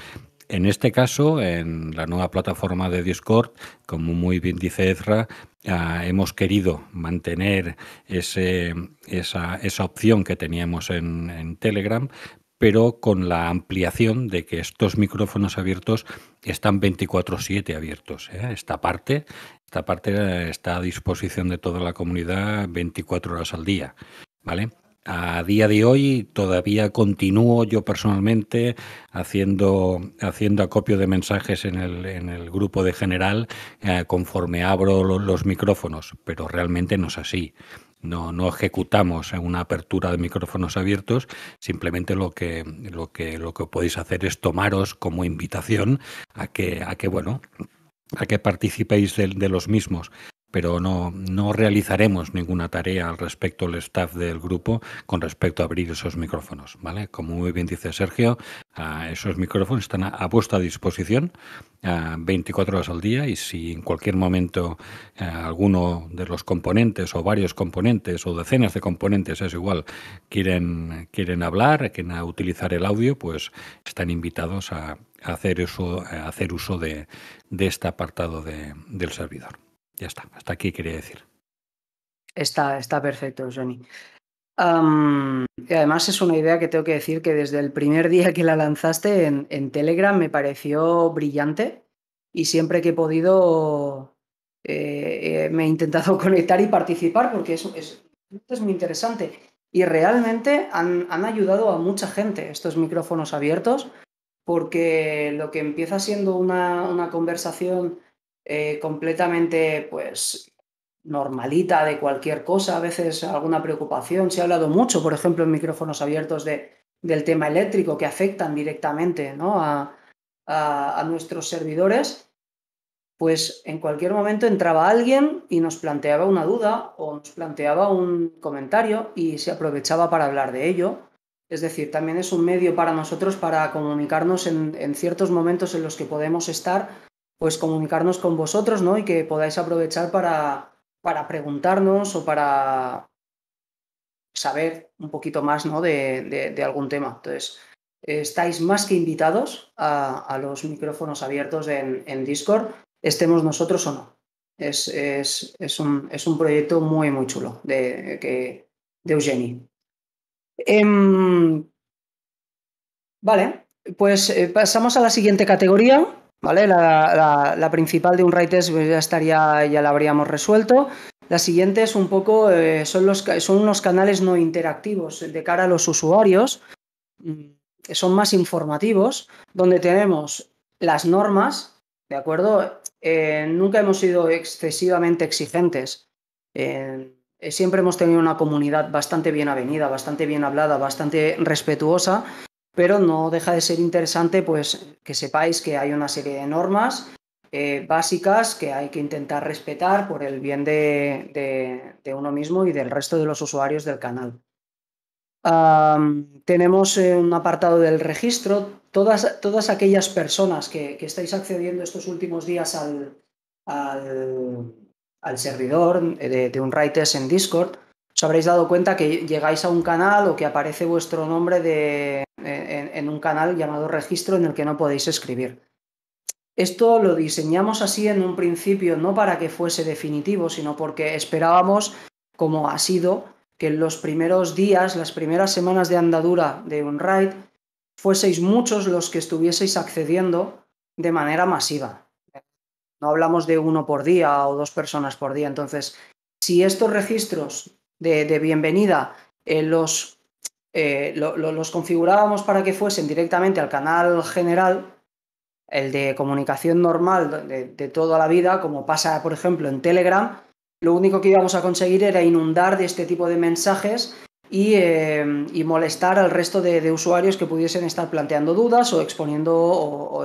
En este caso, en la nueva plataforma de Discord, como muy bien dice Ezra, ah, hemos querido mantener esa, opción que teníamos en, Telegram, pero con la ampliación de que estos micrófonos abiertos están 24/7 abiertos. ¿eh? Esta parte, esta parte eh, está a disposición de toda la comunidad 24 horas al día. ¿Vale? a día de hoy todavía continúo yo personalmente haciendo, haciendo acopio de mensajes en el, en el grupo de general eh, conforme abro los micrófonos, pero realmente no es así. No, no ejecutamos una apertura de micrófonos abiertos, simplemente lo que, lo que, lo que podéis hacer es tomaros como invitación a que, a que bueno, a que participéis de, los mismos pero no, no realizaremos ninguna tarea al respecto al staff del grupo con respecto a abrir esos micrófonos, ¿vale? Como muy bien dice Sergio, ah, esos micrófonos están a, vuestra disposición 24 ah, horas al día y si en cualquier momento eh, alguno de los componentes o varios componentes o decenas de componentes, es igual, quieren, quieren hablar, quieren utilizar el audio, pues están invitados a, hacer uso, hacer uso de, este apartado del servidor. Ya está, hasta aquí quería decir. Está, está perfecto, Johnny. y además es una idea que tengo que decir que desde el primer día que la lanzaste en, Telegram me pareció brillante y siempre que he podido eh, eh, me he intentado conectar y participar porque es, es muy interesante. Y realmente han, ayudado a mucha gente estos micrófonos abiertos porque lo que empieza siendo una, una conversación eh, completamente pues normalita de cualquier cosa, a veces alguna preocupación. Se ha hablado mucho, por ejemplo, en micrófonos abiertos del tema eléctrico que afectan directamente a, nuestros servidores, pues en cualquier momento entraba alguien y nos planteaba una duda o nos planteaba un comentario y se aprovechaba para hablar de ello. Es decir, también es un medio para nosotros para comunicarnos en, en ciertos momentos en los que podemos estar pues comunicarnos con vosotros, ¿no? Y que podáis aprovechar para, para preguntarnos o para saber un poquito más, ¿no? De, algún tema. Entonces, estáis más que invitados a, los micrófonos abiertos en, Discord, estemos nosotros o no. Es, un, proyecto muy, muy chulo de, que, de Eugeni. Em, vale, pues eh, pasamos a la siguiente categoría, ¿Vale? La, principal de un write test pues, ya estaría, ya la habríamos resuelto. La siguiente un poco, eh, son, los, son unos canales no interactivos de cara a los usuarios, que mm, son más informativos, donde tenemos las normas, ¿de acuerdo? Eh, nunca hemos sido excesivamente exigentes. Eh, siempre hemos tenido una comunidad bastante bien avenida, bastante bien hablada, bastante respetuosa pero no deja de ser interesante pues que sepáis que hay una serie de normas eh, básicas que hay que intentar respetar por el bien de, uno mismo y del resto de los usuarios del canal. tenemos eh, un apartado del registro. Todas, aquellas personas que, estáis accediendo estos últimos días al, servidor de, un writers en Discord, os habréis dado cuenta que llegáis a un canal o que aparece vuestro nombre en, un canal llamado registro en el que no podéis escribir. Esto lo diseñamos así en un principio, no para que fuese definitivo, sino porque esperábamos, como ha sido, que en los primeros días, las primeras semanas de andadura de un raid, fueseis muchos los que estuvieseis accediendo de manera masiva. No hablamos de uno por día o dos personas por día. Entonces, si estos registros de, bienvenida eh, eh, los, configurábamos para que fuesen directamente al canal general, el de comunicación normal de, toda la vida, como pasa, por ejemplo, en Telegram, lo único que íbamos a conseguir era inundar de este tipo de mensajes y, eh, molestar al resto de, usuarios que pudiesen estar planteando dudas o exponiendo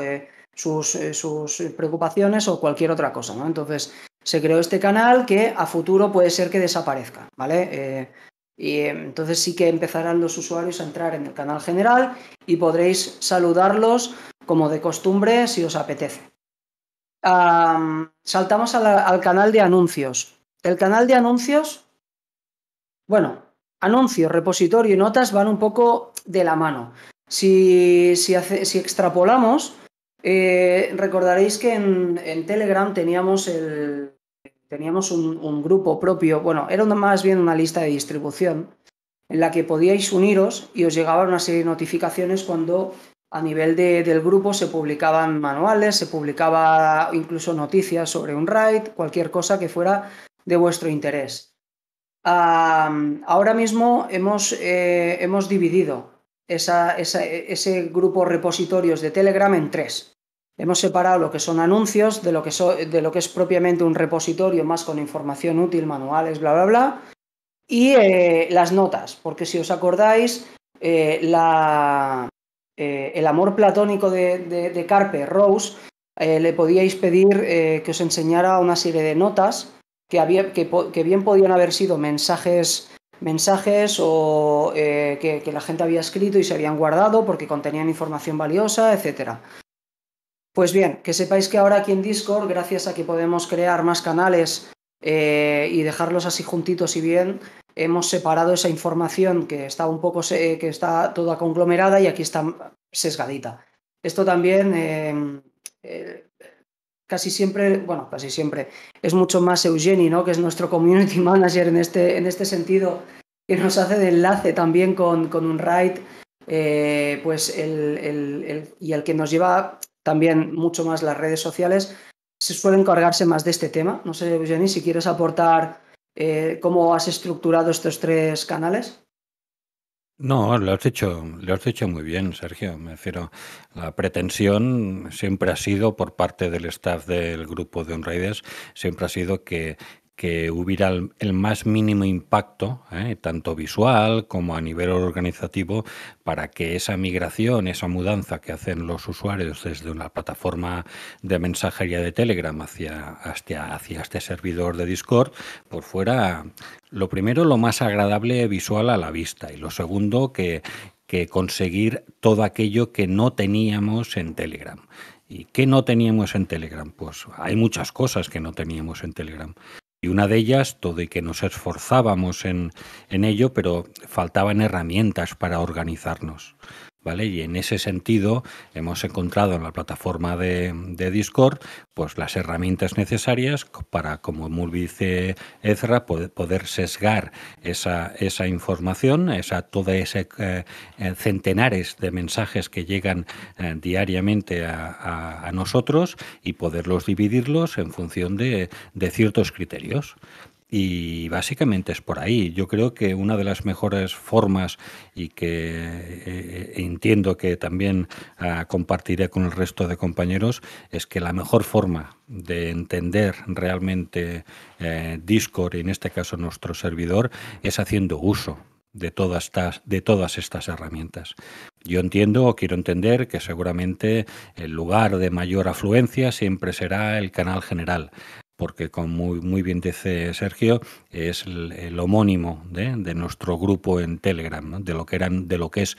sus, sus, preocupaciones o cualquier otra cosa. ¿no? Entonces, se creó este canal que a futuro puede ser que desaparezca, ¿vale? Eh, y eh, entonces sí que empezarán los usuarios a entrar en el canal general y podréis saludarlos como de costumbre si os apetece. saltamos al canal de anuncios. El canal de anuncios, bueno, anuncios, repositorio y notas van un poco de la mano. Si, si extrapolamos, eh, recordaréis que en, Telegram teníamos, un, grupo propio, bueno, era más bien una lista de distribución en la que podíais uniros y os llegaban una serie de notificaciones cuando a nivel del grupo se publicaban manuales, se publicaba incluso noticias sobre un raid, cualquier cosa que fuera de vuestro interés. ahora mismo hemos eh, dividido ese grupo repositorios de Telegram en tres. Hemos separado lo que son anuncios de lo que, es propiamente un repositorio más con información útil, manuales, bla, bla, bla. Y eh, las notas, porque si os acordáis, eh, eh, el amor platónico de, Carpe, Rose, le podíais pedir que os enseñara una serie de notas que bien podían haber sido mensajes mensajes o eh, que, la gente había escrito y se habían guardado porque contenían información valiosa, etcétera. Pues bien, que sepáis que ahora aquí en Discord, gracias a que podemos crear más canales eh, y dejarlos así juntitos y bien, hemos separado esa información que está un poco que está toda conglomerada y aquí está sesgadita. Esto también eh, casi siempre, bueno, casi siempre, es mucho más Eugeni, ¿no? Que es nuestro community manager en este, en este sentido, que nos hace de enlace también con, con un ride, eh, pues el, y el que nos lleva también mucho más las redes sociales, se suelen encargarse más de este tema. No sé, Eugeni, si quieres aportar eh, cómo has estructurado estos tres canales. No, lo has dicho, lo has dicho muy bien, Sergio. Me refiero, la pretensión siempre ha sido por parte del staff del grupo de Onraides, siempre ha sido que, que hubiera el, más mínimo impacto, ¿eh? tanto visual como a nivel organizativo, para que esa migración, esa mudanza que hacen los usuarios desde una plataforma de mensajería de Telegram hacia, este servidor de Discord, por pues fuera lo primero, lo más agradable visual a la vista y lo segundo, que, que conseguir todo aquello que no teníamos en Telegram. ¿Y qué no teníamos en Telegram? Pues hay muchas cosas que no teníamos en Telegram. Y una de ellas, todo y que nos esforzábamos en, en ello, pero faltaban herramientas para organizarnos. ¿Vale? Y en ese sentido hemos encontrado en la plataforma de, Discord pues las herramientas necesarias para, como muy Ezra, poder, sesgar esa, esa información, esa, todo ese eh, eh, centenares de mensajes que llegan eh, diariamente a, nosotros y poderlos dividirlos en función de, de ciertos criterios. Y básicamente es por ahí. Yo creo que una de las mejores formas y que eh, eh, entiendo que también ah, compartiré con el resto de compañeros es que la mejor forma de entender realmente eh, Discord y en este caso nuestro servidor es haciendo uso de todas estas, de todas estas herramientas. Yo entiendo o quiero entender que seguramente el lugar de mayor afluencia siempre será el canal general, porque como muy, muy bien dice Sergio, es el, homónimo de, de, nuestro grupo en Telegram, de, lo que eran, de lo que es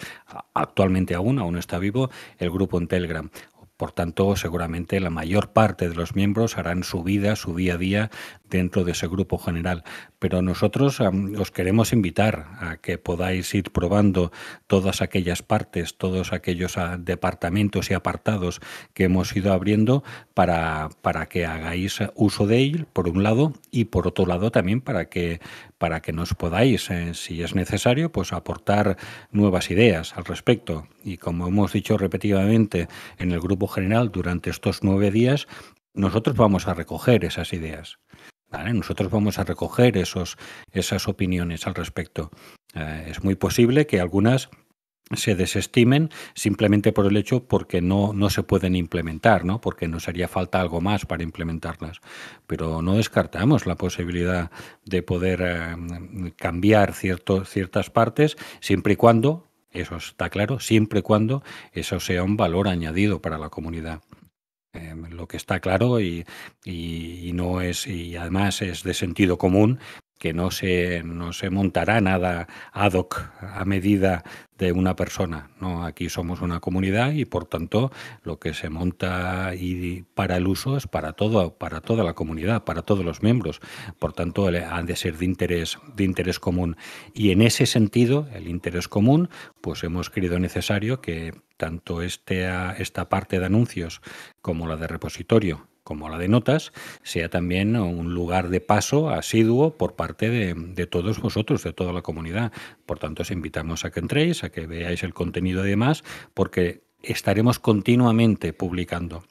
actualmente aún, aún está vivo, el grupo en Telegram. Por tanto, seguramente la mayor parte de los miembros harán su vida, su día a día, dentro de ese grupo general. Pero nosotros os queremos invitar a que podáis ir probando todas aquellas partes, todos aquellos ah, departamentos y apartados que hemos ido abriendo para, que hagáis uso de él, por un lado, y por otro lado también para que, para que nos podáis, eh, si es necesario, pues aportar nuevas ideas al respecto. Y como hemos dicho repetidamente en el grupo general durante estos nueve días, nosotros vamos a recoger esas ideas. Nosotros vamos a recoger esas opiniones al respecto. Eh, es muy posible que algunas se desestimen simplemente por el hecho porque no, no se pueden implementar, ¿no? porque nos haría falta algo más para implementarlas. Pero no descartamos la posibilidad de poder eh, cambiar ciertas partes siempre y cuando, eso está claro, siempre y cuando eso sea un valor añadido para la comunidad. Em, lo que está claro y, y no es y además es de sentido común que no se, no se montará nada ad hoc a medida de una persona. ¿no? Aquí somos una comunidad y por tanto lo que se monta y para el uso es para, todo, para toda la comunidad, para todos los miembros. Por tanto, han de ser de interés, de interés común. Y en ese sentido, el interés común, pues hemos creído necesario que tanto este, esta parte de anuncios como la de repositorio como la de notas, sea también un lugar de paso asiduo por parte de, todos vosotros, de toda la comunidad. Por tanto, os invitamos a que entréis, a que veáis el contenido y demás, porque estaremos continuamente publicando.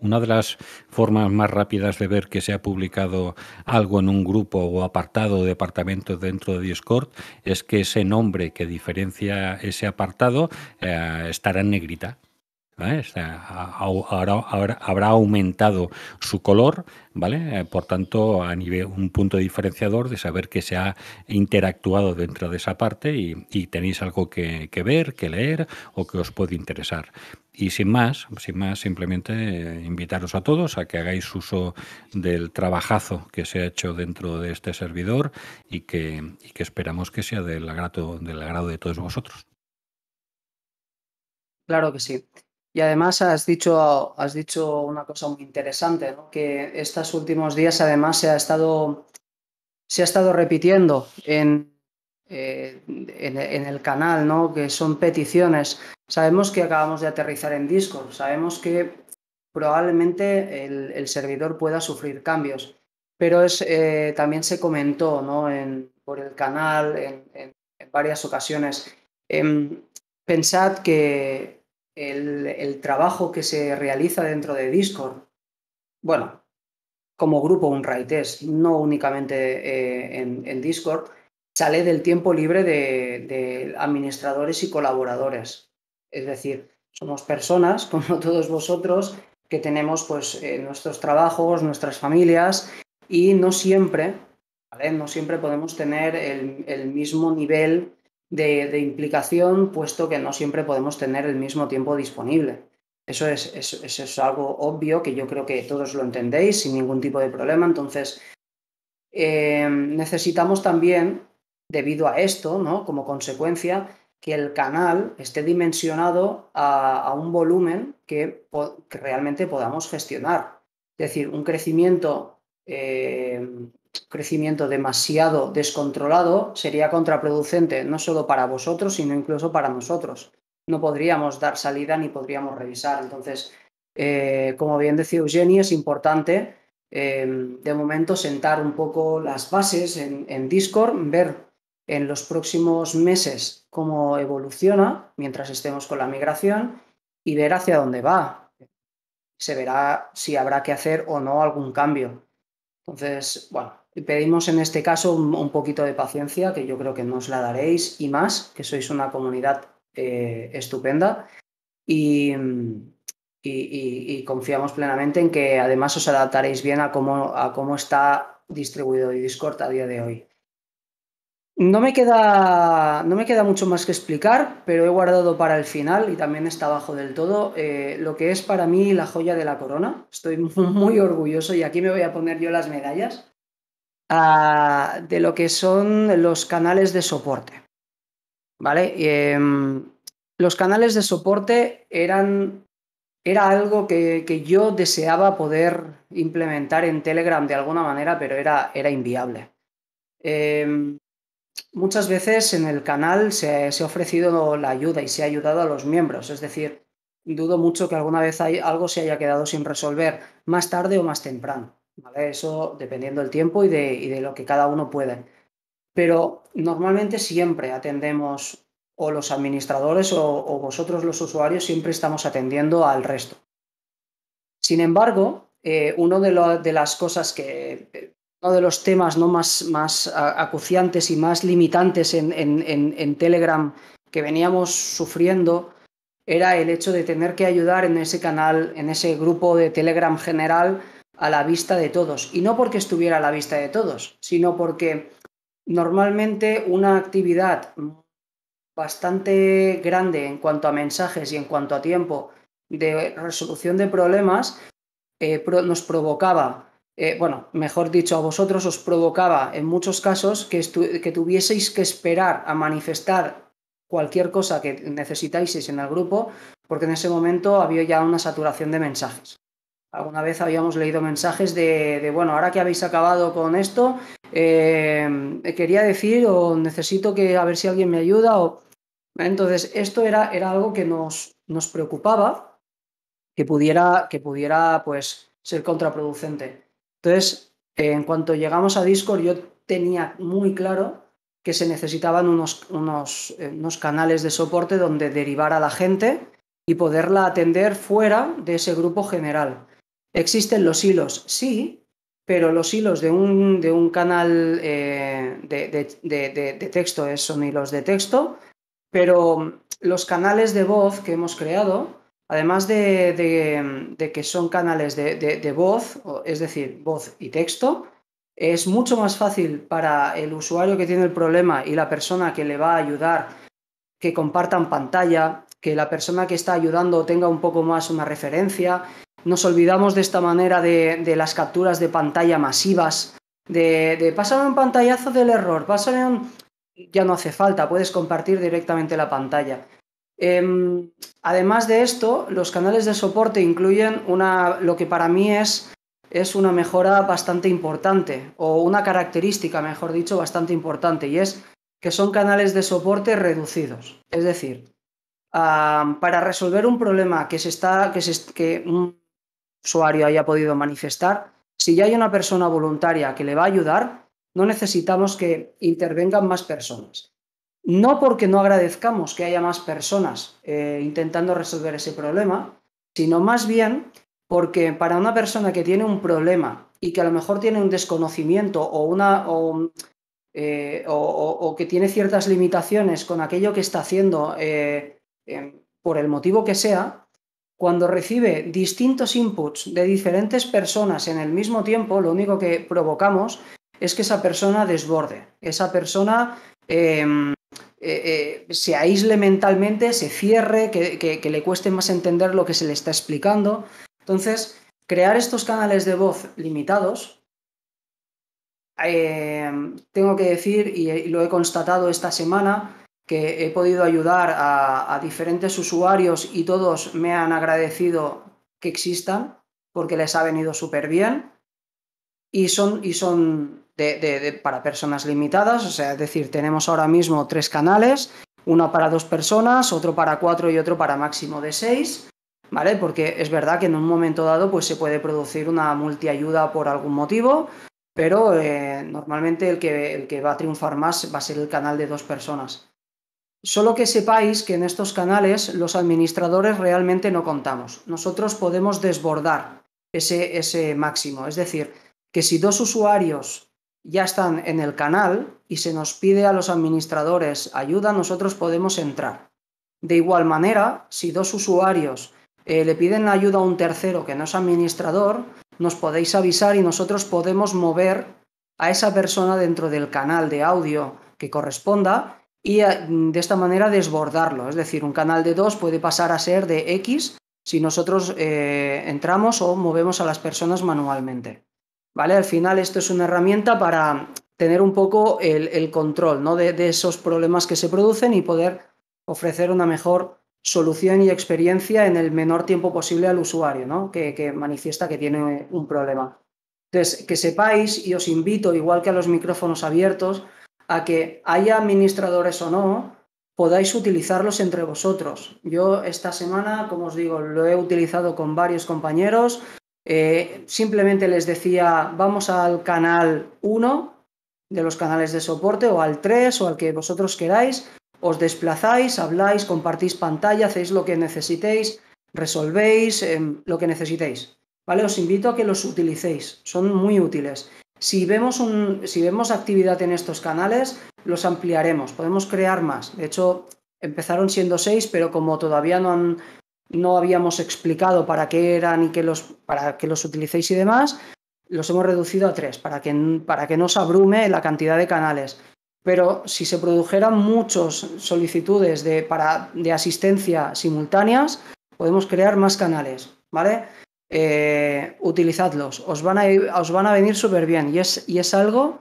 Una de las formas más rápidas de ver que se ha publicado algo en un grupo o apartado o departamento dentro de Discord es que ese nombre que diferencia ese apartado eh, estará en negrita habrá aumentado su color, ¿vale? Eh, por tanto, a nivel un punto diferenciador de saber que se ha interactuado dentro de esa parte y, tenéis algo que, ver, que leer o que os puede interesar. Y sin más, sin más, simplemente eh, invitaros a todos a que hagáis uso del trabajazo que se ha hecho dentro de este servidor y que, esperamos que sea del del agrado de todos vosotros. Claro que sí. Y además has dicho, has dicho una cosa muy interesante, que estos últimos días además se ha estado, se ha estado repitiendo en, eh, en, el canal, que son peticiones. Sabemos que acabamos de aterrizar en Discord, sabemos que probablemente el, servidor pueda sufrir cambios, pero es, eh, también se comentó por el canal en, varias ocasiones. Em, pensad que el, trabajo que se realiza dentro de Discord, bueno, como grupo un no únicamente eh, en, Discord, sale del tiempo libre de, administradores y colaboradores. Es decir, somos personas, como todos vosotros, que tenemos pues, eh, nuestros trabajos, nuestras familias, y no siempre, no siempre podemos tener el, el mismo nivel de, implicación, puesto que no siempre podemos tener el mismo tiempo disponible. Eso es, es algo obvio que yo creo que todos lo entendéis sin ningún tipo de problema. Entonces, eh, necesitamos también, debido a esto, ¿no? como consecuencia, que el canal esté dimensionado a, un volumen que, realmente podamos gestionar. Es decir, un crecimiento eh, crecimiento demasiado descontrolado sería contraproducente, no solo para vosotros, sino incluso para nosotros. No podríamos dar salida ni podríamos revisar. Entonces, eh, como bien decía Eugenia, es importante em, de momento sentar un poco las bases en, en Discord, ver en los próximos meses cómo evoluciona mientras estemos con la migración y ver hacia dónde va. Se verá si habrá que hacer o no algún cambio. Entonces, bueno, pedimos en este caso un, poquito de paciencia, que yo creo que nos la daréis, y más, que sois una comunidad eh, estupenda. Y, confiamos plenamente en que además os adaptaréis bien a cómo, está distribuido Discord a día de hoy. No me, queda, no me queda mucho más que explicar, pero he guardado para el final y también está abajo del todo eh, lo que es para mí la joya de la corona. Estoy muy orgulloso y aquí me voy a poner yo las medallas de lo que son los canales de soporte. ¿Vale? Em, los canales de soporte eran era algo que, yo deseaba poder implementar en Telegram de alguna manera, pero era, era inviable. Em, muchas veces en el canal se, se, ha ofrecido la ayuda y se ha ayudado a los miembros, es decir, dudo mucho que alguna vez algo se haya quedado sin resolver, más tarde o más temprano. Eso dependiendo del tiempo y de, lo que cada uno puede, Pero normalmente siempre atendemos o los administradores o, vosotros los usuarios siempre estamos atendiendo al resto. Sin embargo, eh, uno de, las cosas que, uno de los temas más, acuciantes y más limitantes en Telegram que veníamos sufriendo era el hecho de tener que ayudar en ese canal, en ese grupo de Telegram general a la vista de todos. Y no porque estuviera a la vista de todos, sino porque normalmente una actividad bastante grande en cuanto a mensajes y en cuanto a tiempo de resolución de problemas eh, nos provocaba, eh, bueno, mejor dicho, a vosotros os provocaba en muchos casos que, que tuvieseis que esperar a manifestar cualquier cosa que necesitáis en el grupo, porque en ese momento había ya una saturación de mensajes. Alguna vez habíamos leído mensajes de, bueno, ahora que habéis acabado con esto, eh, quería decir o necesito que a ver si alguien me ayuda. O... Entonces, esto era, era algo que nos, nos preocupaba, que pudiera, que pudiera pues, ser contraproducente. Entonces, en cuanto llegamos a Discord, yo tenía muy claro que se necesitaban unos, unos, eh, unos canales de soporte donde derivar a la gente y poderla atender fuera de ese grupo general. Existen los hilos, sí, pero los hilos de un, canal eh, de, texto eh, son hilos de texto, pero los canales de voz que hemos creado, además de, que son canales de, voz, es decir, voz y texto, es mucho más fácil para el usuario que tiene el problema y la persona que le va a ayudar que compartan pantalla, que la persona que está ayudando tenga un poco más una referencia, nos olvidamos de esta manera de, las capturas de pantalla masivas, de, pásame un pantallazo del error, pásame un... Ya no hace falta, puedes compartir directamente la pantalla. Em, además de esto, los canales de soporte incluyen una, lo que para mí es, es una mejora bastante importante, o una característica, mejor dicho, bastante importante, y es que son canales de soporte reducidos. Es decir, ah, para resolver un problema que se está, que, usuario haya podido manifestar, si ya hay una persona voluntaria que le va a ayudar, no necesitamos que intervengan más personas. No porque no agradezcamos que haya más personas eh, intentando resolver ese problema, sino más bien porque para una persona que tiene un problema y que a lo mejor tiene un desconocimiento o, una, o, eh, que tiene ciertas limitaciones con aquello que está haciendo eh, por el motivo que sea, cuando recibe distintos inputs de diferentes personas en el mismo tiempo, lo único que provocamos es que esa persona desborde, esa persona em, eh, eh, se aísle mentalmente, se cierre, que, le cueste más entender lo que se le está explicando. Entonces, crear estos canales de voz limitados, em, tengo que decir, y lo he constatado esta semana, que he podido ayudar a, diferentes usuarios y todos me han agradecido que existan porque les ha venido súper bien y son, y son para personas limitadas, o sea, es decir, tenemos ahora mismo tres canales, uno para dos personas, otro para cuatro y otro para máximo de seis, ¿vale? Porque es verdad que en un momento dado pues se puede producir una multiayuda por algún motivo, pero eh, normalmente el que, el que va a triunfar más va a ser el canal de dos personas Solo que sepáis que en estos canales los administradores realmente no contamos. Nosotros podemos desbordar ese, máximo. Es decir, que si dos usuarios ya están en el canal y se nos pide a los administradores ayuda, nosotros podemos entrar. De igual manera, si dos usuarios eh, le piden ayuda a un tercero que no es administrador, nos podéis avisar y nosotros podemos mover a esa persona dentro del canal de audio que corresponda y eh, de esta manera desbordarlo. Es decir, un canal de 2 puede pasar a ser de X si nosotros eh, entramos o movemos a las personas manualmente. ¿Vale? Al final esto es una herramienta para tener un poco el, control de, esos problemas que se producen y poder ofrecer una mejor solución y experiencia en el menor tiempo posible al usuario ¿no? que, que manifiesta que tiene un problema. Entonces, que sepáis y os invito, igual que a los micrófonos abiertos, a que haya administradores o no, podáis utilizarlos entre vosotros. Yo esta semana, como os digo, lo he utilizado con varios compañeros. Eh, simplemente les decía, vamos al canal 1 de los canales de soporte o al 3 o al que vosotros queráis, os desplazáis, habláis, compartís pantalla, hacéis lo que necesitéis, resolvéis em, lo que necesitéis. ¿Vale? Os invito a que los utilicéis, son muy útiles. Si vemos, si vemos actividad en estos canales, los ampliaremos, podemos crear más. De hecho, empezaron siendo seis, pero como todavía no, no habíamos explicado para qué eran y que los, para qué los utilicéis y demás, los hemos reducido a tres, para que, para que no se abrume la cantidad de canales. Pero si se produjeran muchas solicitudes de, de asistencia simultáneas, podemos crear más canales, ¿vale? Eh, utilizadlos, os van a, os van a venir súper bien y es, y es algo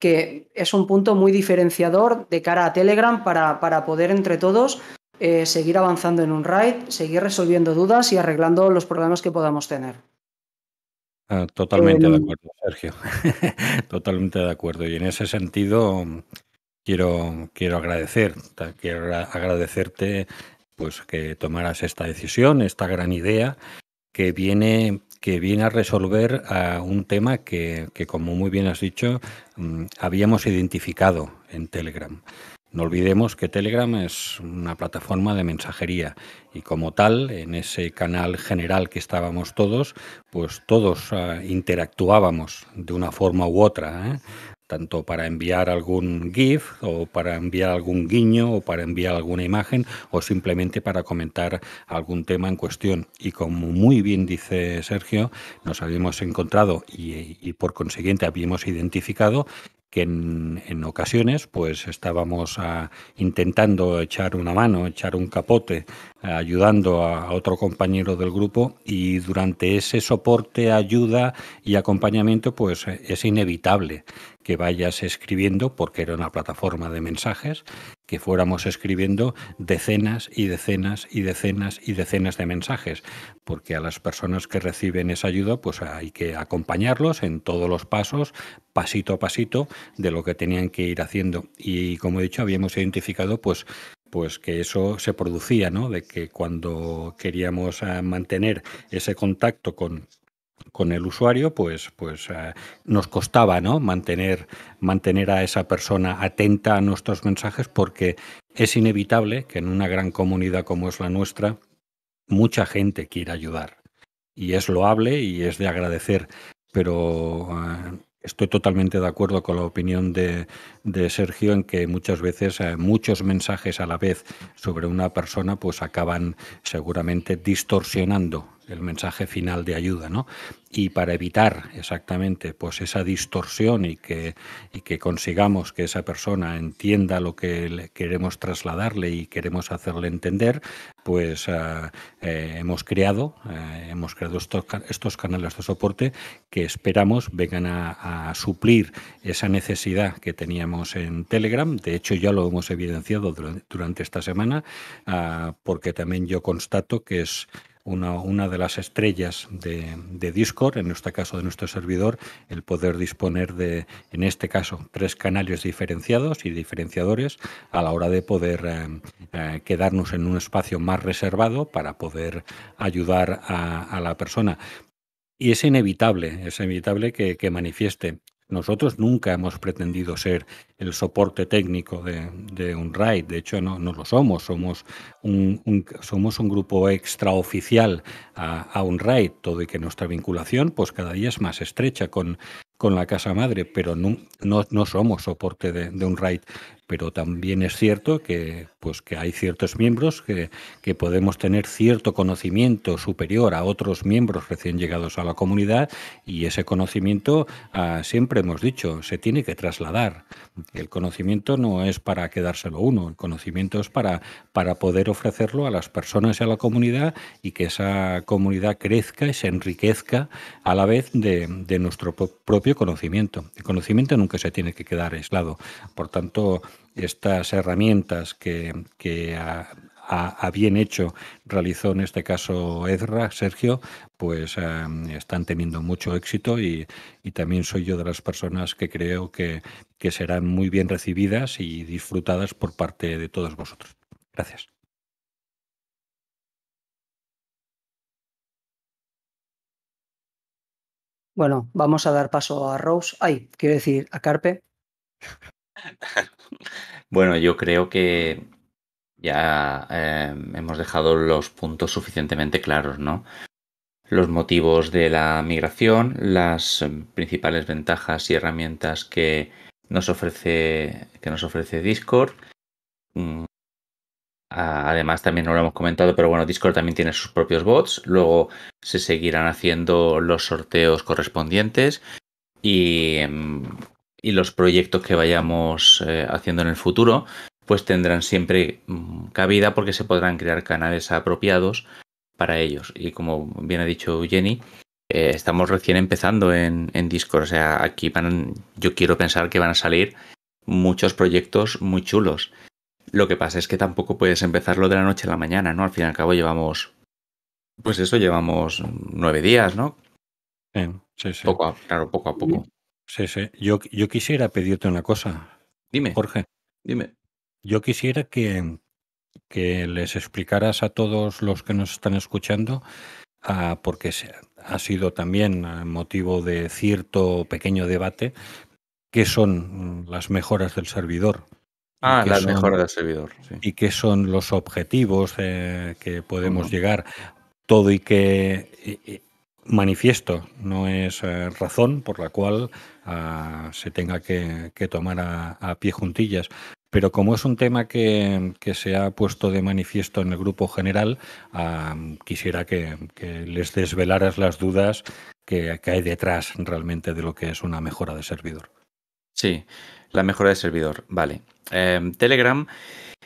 que es un punto muy diferenciador de cara a Telegram para, poder entre todos eh, seguir avanzando en un raid, seguir resolviendo dudas y arreglando los problemas que podamos tener. Ah, totalmente de em. acuerdo, Sergio. totalmente de acuerdo. Y en ese sentido quiero, quiero agradecer, quiero agradecerte pues que tomaras esta decisión, esta gran idea que viene, que viene a resolver a un tema que, que, como muy bien has dicho, mm, habíamos identificado en Telegram. No olvidemos que Telegram es una plataforma de mensajería y como tal, en ese canal general que estábamos todos, pues todos ah, interactuábamos de una forma u otra. ¿eh? tanto para enviar algún GIF o para enviar algún guiño o para enviar alguna imagen o simplemente para comentar algún tema en cuestión. Y como muy bien dice Sergio, nos habíamos encontrado y, por consiguiente habíamos identificado que en, ocasiones pues estábamos ah, intentando echar una mano, echar un capote, ayudando a, a otro compañero del grupo y durante ese soporte, ayuda y acompañamiento pues es inevitable que vayas escribiendo porque era una plataforma de mensajes que fuéramos escribiendo decenas y decenas y decenas y decenas de mensajes, porque a las personas que reciben esa ayuda pues hay que acompañarlos en todos los pasos, pasito a pasito, de lo que tenían que ir haciendo. Y como he dicho, habíamos identificado pues pues que eso se producía, ¿no? De que cuando queríamos eh, mantener ese contacto con con el usuario, pues, pues eh, nos costaba ¿no? mantener, mantener a esa persona atenta a nuestros mensajes porque es inevitable que en una gran comunidad como es la nuestra, mucha gente quiera ayudar. Y es loable y es de agradecer, pero eh, estoy totalmente de acuerdo con la opinión de, Sergio en que muchas veces eh, muchos mensajes a la vez sobre una persona pues acaban seguramente distorsionando el mensaje final de ayuda, ¿no? Y para evitar exactamente pues esa distorsión y que, que consigamos que esa persona entienda lo que queremos trasladarle y queremos hacerle entender, pues ah, eh, hemos creado, eh, hemos creado estos, canales de soporte que esperamos vengan a, suplir esa necesidad que teníamos en Telegram. De hecho, ya lo hemos evidenciado durante, esta semana, ah, porque también yo constato que es una, una de las estrellas de, Discord, en este caso de nuestro servidor, el poder disponer de, en este caso, tres canales diferenciados y diferenciadores a la hora de poder eh, eh, quedarnos en un espacio más reservado para poder ayudar a, la persona. Y es inevitable, es inevitable que, que manifieste. Nosotros nunca hemos pretendido ser el soporte técnico de, de un RAID, de hecho no, no lo somos, somos un, somos un grupo extraoficial a, a un RAID, todo y que nuestra vinculación pues cada día es más estrecha con, con la casa madre, pero no, no, somos soporte de, de, un RAID pero también es cierto que, pues, hay ciertos miembros que, podemos tener cierto conocimiento superior a otros miembros recién llegados a la comunidad y ese conocimiento, ah, siempre hemos dicho, se tiene que trasladar. El conocimiento no es para quedárselo uno, el conocimiento es para, para poder ofrecerlo a las personas y a la comunidad y que esa comunidad crezca y se enriquezca a la vez de, de nuestro propio conocimiento. El conocimiento nunca se tiene que quedar aislado. Por tanto, estas herramientas que, ha a, bien hecho realizó en este caso Ezra, Sergio, pues em, están teniendo mucho éxito y, también soy yo de las personas que creo que, que serán muy bien recibidas y disfrutadas por parte de todos vosotros. Gracias. Bueno, vamos a dar paso a Rose. Ay, quiero decir, a Carpe. Bueno, yo creo que ya em, hemos dejado los puntos suficientemente claros, ¿no? Los motivos de la migración, las em, principales ventajas y herramientas que nos ofrece, que nos ofrece Discord. Mm, además, también no lo hemos comentado, pero bueno, Discord también tiene sus propios bots. Luego se seguirán haciendo los sorteos correspondientes. Y em, y los proyectos que vayamos eh, haciendo en el futuro, pues tendrán siempre mm, cabida porque se podrán crear canales apropiados para ellos. Y como bien ha dicho Jenny, eh, estamos recién empezando en, Discord. O sea, aquí van, yo quiero pensar que van a salir muchos proyectos muy chulos. Lo que pasa es que tampoco puedes empezarlo de la noche a la mañana, ¿no? Al fin y al cabo llevamos, pues eso, llevamos nueve días, ¿no? Sí, sí, Poco a, claro, poco a poco. Sí, sí. Yo, yo quisiera pedirte una cosa. Dime. Jorge. Dime. Yo quisiera que, que les explicaras a todos los que nos están escuchando, ah, porque ha sido también ah, motivo de cierto pequeño debate, qué son las mejoras del servidor. Ah, las mejoras del servidor. Y ah, qué son los objetivos eh, que podemos llegar. Todo y que, manifiesto, no es eh, razón por la cual ah, se tenga que, tomar a, pie juntillas. Pero como es un tema que, se ha puesto de manifiesto en el grupo general, ah, quisiera que, les desvelaras las dudas que, hay detrás realmente de lo que es una mejora de servidor. Sí, la mejora de servidor, vale. Em, Telegram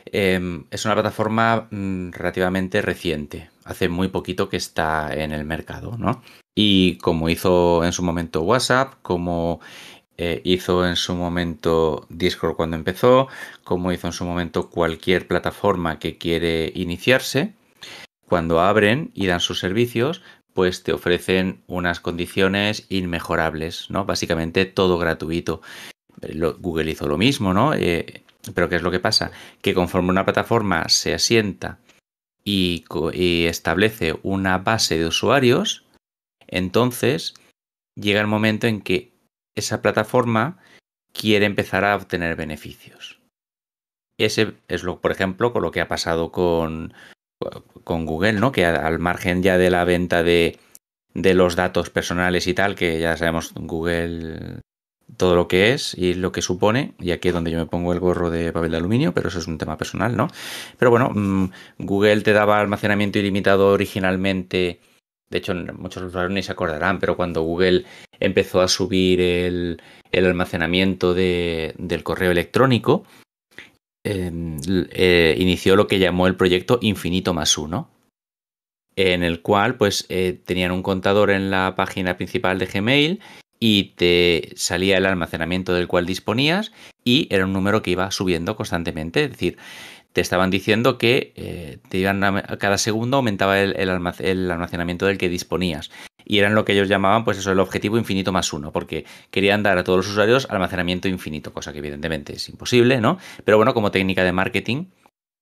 em, es una plataforma mm, relativamente reciente, hace muy poquito que está en el mercado, ¿no? Y como hizo en su momento WhatsApp, como eh, hizo en su momento Discord cuando empezó, como hizo en su momento cualquier plataforma que quiere iniciarse, cuando abren y dan sus servicios, pues te ofrecen unas condiciones inmejorables, ¿no? Básicamente todo gratuito. Eh, Google hizo lo mismo, ¿no? Eh, pero ¿qué es lo que pasa? Que conforme una plataforma se asienta y, establece una base de usuarios, entonces llega el momento en que esa plataforma quiere empezar a obtener beneficios. Ese es lo, por ejemplo, con lo que ha pasado con, Google, ¿no? Que al margen ya de la venta de, de los datos personales y tal, que ya sabemos, Google todo lo que es y lo que supone, y aquí es donde yo me pongo el gorro de papel de aluminio, pero eso es un tema personal, ¿no? Pero bueno, mm, Google te daba almacenamiento ilimitado originalmente, de hecho muchos usuarios ni se acordarán, pero cuando Google empezó a subir el, almacenamiento del correo electrónico, em, eh, inició lo que llamó el proyecto Infinito más uno, en el cual pues eh, tenían un contador en la página principal de Gmail y te salía el almacenamiento del cual disponías y era un número que iba subiendo constantemente. Es decir, te estaban diciendo que eh, te cada segundo aumentaba el, el, almacenamiento del que disponías. Y eran lo que ellos llamaban, pues eso, el objetivo infinito más uno, porque querían dar a todos los usuarios almacenamiento infinito, cosa que evidentemente es imposible, ¿no? Pero bueno, como técnica de marketing,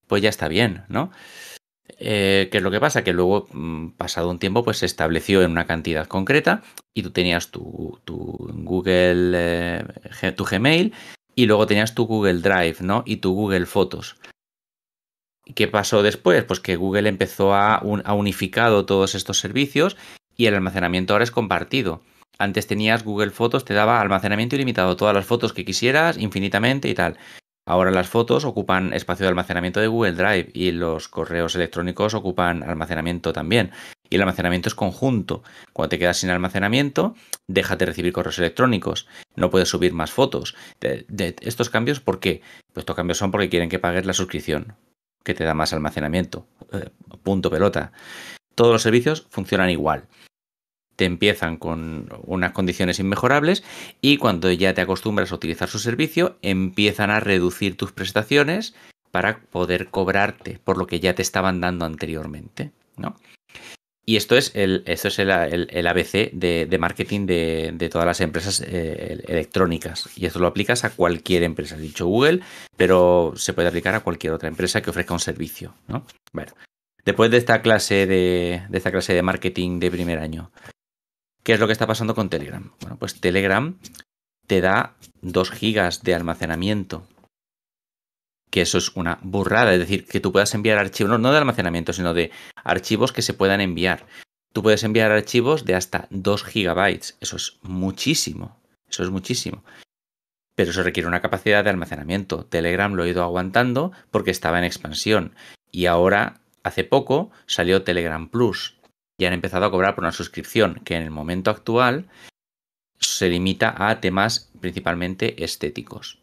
pues ya está bien, ¿no? Eh, ¿Qué es lo que pasa? Que luego, mm, pasado un tiempo, pues se estableció en una cantidad concreta y tú tenías tu, Google, eh, tu Gmail y luego tenías tu Google Drive, ¿no? Y tu Google Fotos. ¿Qué pasó después? Pues que Google empezó a, unificar unificado todos estos servicios y el almacenamiento ahora es compartido. Antes tenías Google Fotos, te daba almacenamiento ilimitado, todas las fotos que quisieras, infinitamente y tal. Ahora las fotos ocupan espacio de almacenamiento de Google Drive y los correos electrónicos ocupan almacenamiento también. Y el almacenamiento es conjunto. Cuando te quedas sin almacenamiento, déjate recibir correos electrónicos. No puedes subir más fotos. De, ¿Estos cambios por qué? Pues estos cambios son porque quieren que pagues la suscripción, que te da más almacenamiento. Eh, punto pelota. Todos los servicios funcionan igual te empiezan con unas condiciones inmejorables y cuando ya te acostumbras a utilizar su servicio, empiezan a reducir tus prestaciones para poder cobrarte por lo que ya te estaban dando anteriormente, ¿no? Y esto es el, es el, el, ABC de, marketing de, todas las empresas eh, electrónicas. Y esto lo aplicas a cualquier empresa, he dicho Google, pero se puede aplicar a cualquier otra empresa que ofrezca un servicio, ¿no? Bueno, después de esta clase de, de esta clase de marketing de primer año, ¿Qué es lo que está pasando con Telegram? Bueno, pues Telegram te da 2 gigas de almacenamiento. Que eso es una burrada, es decir, que tú puedas enviar archivos, no, de almacenamiento, sino de archivos que se puedan enviar. Tú puedes enviar archivos de hasta 2 gigabytes. Eso es muchísimo. Eso es muchísimo. Pero eso requiere una capacidad de almacenamiento. Telegram lo ha ido aguantando porque estaba en expansión. Y ahora, hace poco, salió Telegram Plus, y han empezado a cobrar por una suscripción que en el momento actual se limita a temas principalmente estéticos.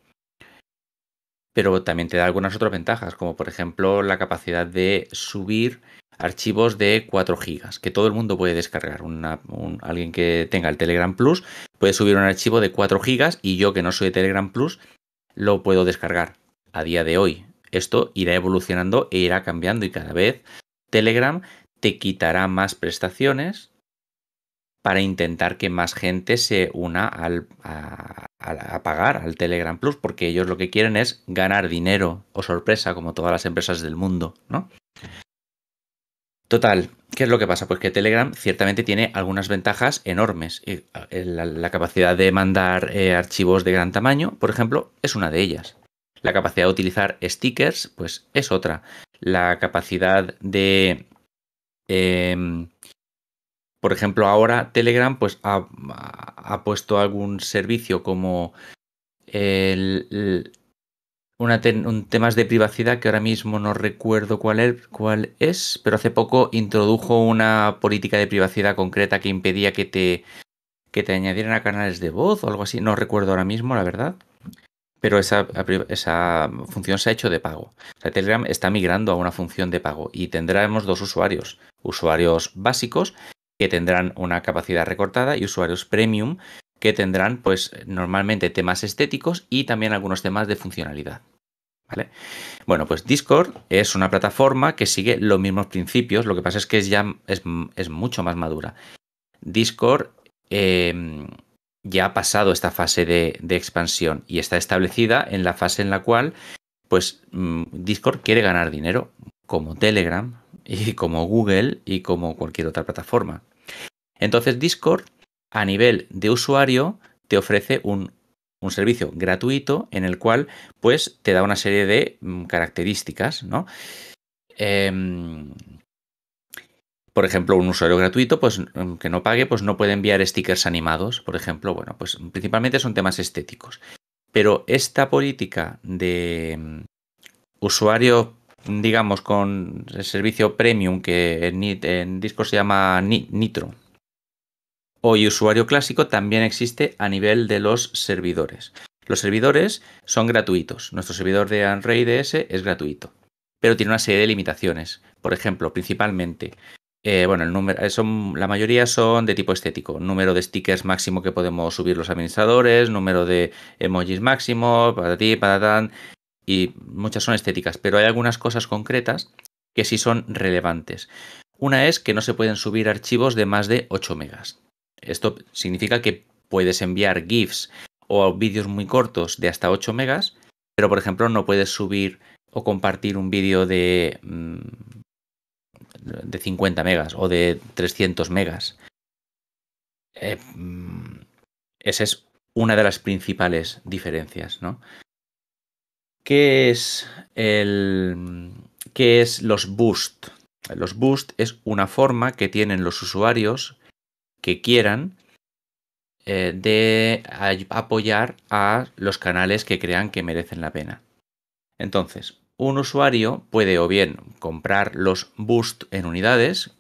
Pero también te da algunas otras ventajas, como por ejemplo la capacidad de subir archivos de 4 gigas, que todo el mundo puede descargar. alguien que tenga el Telegram Plus puede subir un archivo de 4 gigas y yo que no soy Telegram Plus lo puedo descargar a día de hoy. Esto irá evolucionando e irá cambiando y cada vez Telegram te quitará más prestaciones para intentar que más gente se una a, pagar al Telegram Plus, porque ellos lo que quieren es ganar dinero o sorpresa, como todas las empresas del mundo, ¿no? Total, ¿qué es lo que pasa? Pues que Telegram ciertamente tiene algunas ventajas enormes. Eh, la, la capacidad de mandar eh, archivos de gran tamaño, por ejemplo, es una de ellas. La capacidad de utilizar stickers, pues es otra. La capacidad de Em, por ejemplo, ahora Telegram pues, ha, puesto algún servicio como un temas de privacidad que ahora mismo no recuerdo cuál es, er, cuál es, pero hace poco introdujo una política de privacidad concreta que impedía que te, que te añadieran a canales de voz o algo así. No recuerdo ahora mismo, la verdad pero esa, función se ha hecho de pago. Telegram está migrando a una función de pago y tendremos dos usuarios. Usuarios básicos que tendrán una capacidad recortada y usuarios premium que tendrán pues normalmente temas estéticos y también algunos temas de funcionalidad. ¿Vale? Bueno, pues Discord es una plataforma que sigue los mismos principios, lo que pasa es que es ya es, mucho más madura. Discord eh, ya ha pasado esta fase de, expansión y está establecida en la fase en la cual pues mm, Discord quiere ganar dinero, como Telegram y como Google y como cualquier otra plataforma. Entonces Discord a nivel de usuario te ofrece un, servicio gratuito en el cual pues te da una serie de mm, características, ¿no? Em, por ejemplo, un usuario gratuito, pues mm, que no pague, pues no puede enviar stickers animados, por ejemplo. Bueno, pues principalmente son temas estéticos. Pero esta política de mm, usuario, mm, digamos, con el servicio premium, que en, Discord se llama Nitro, hoy usuario clásico, también existe a nivel de los servidores. Los servidores son gratuitos. Nuestro servidor de Android DS es gratuito, pero tiene una serie de limitaciones. Por ejemplo, principalmente eh, bueno, el número, eh, la mayoría son de tipo estético. Número de stickers máximo que podemos subir los administradores, número de emojis máximo, para ti, para tan. Y muchas son estéticas, pero hay algunas cosas concretas que sí son relevantes. Una es que no se pueden subir archivos de más de 8 megas. Esto significa que puedes enviar GIFs o vídeos muy cortos de hasta 8 megas, pero por ejemplo no puedes subir o compartir un vídeo de mm, de 50 megas o de 300 megas. Eh, mm, esa es una de las principales diferencias, ¿no? ¿Qué es el. ¿Qué es los boost? Los boost es una forma que tienen los usuarios que quieran eh, de apoyar a los canales que crean que merecen la pena. Entonces, un usuario puede o bien comprar los boost en unidades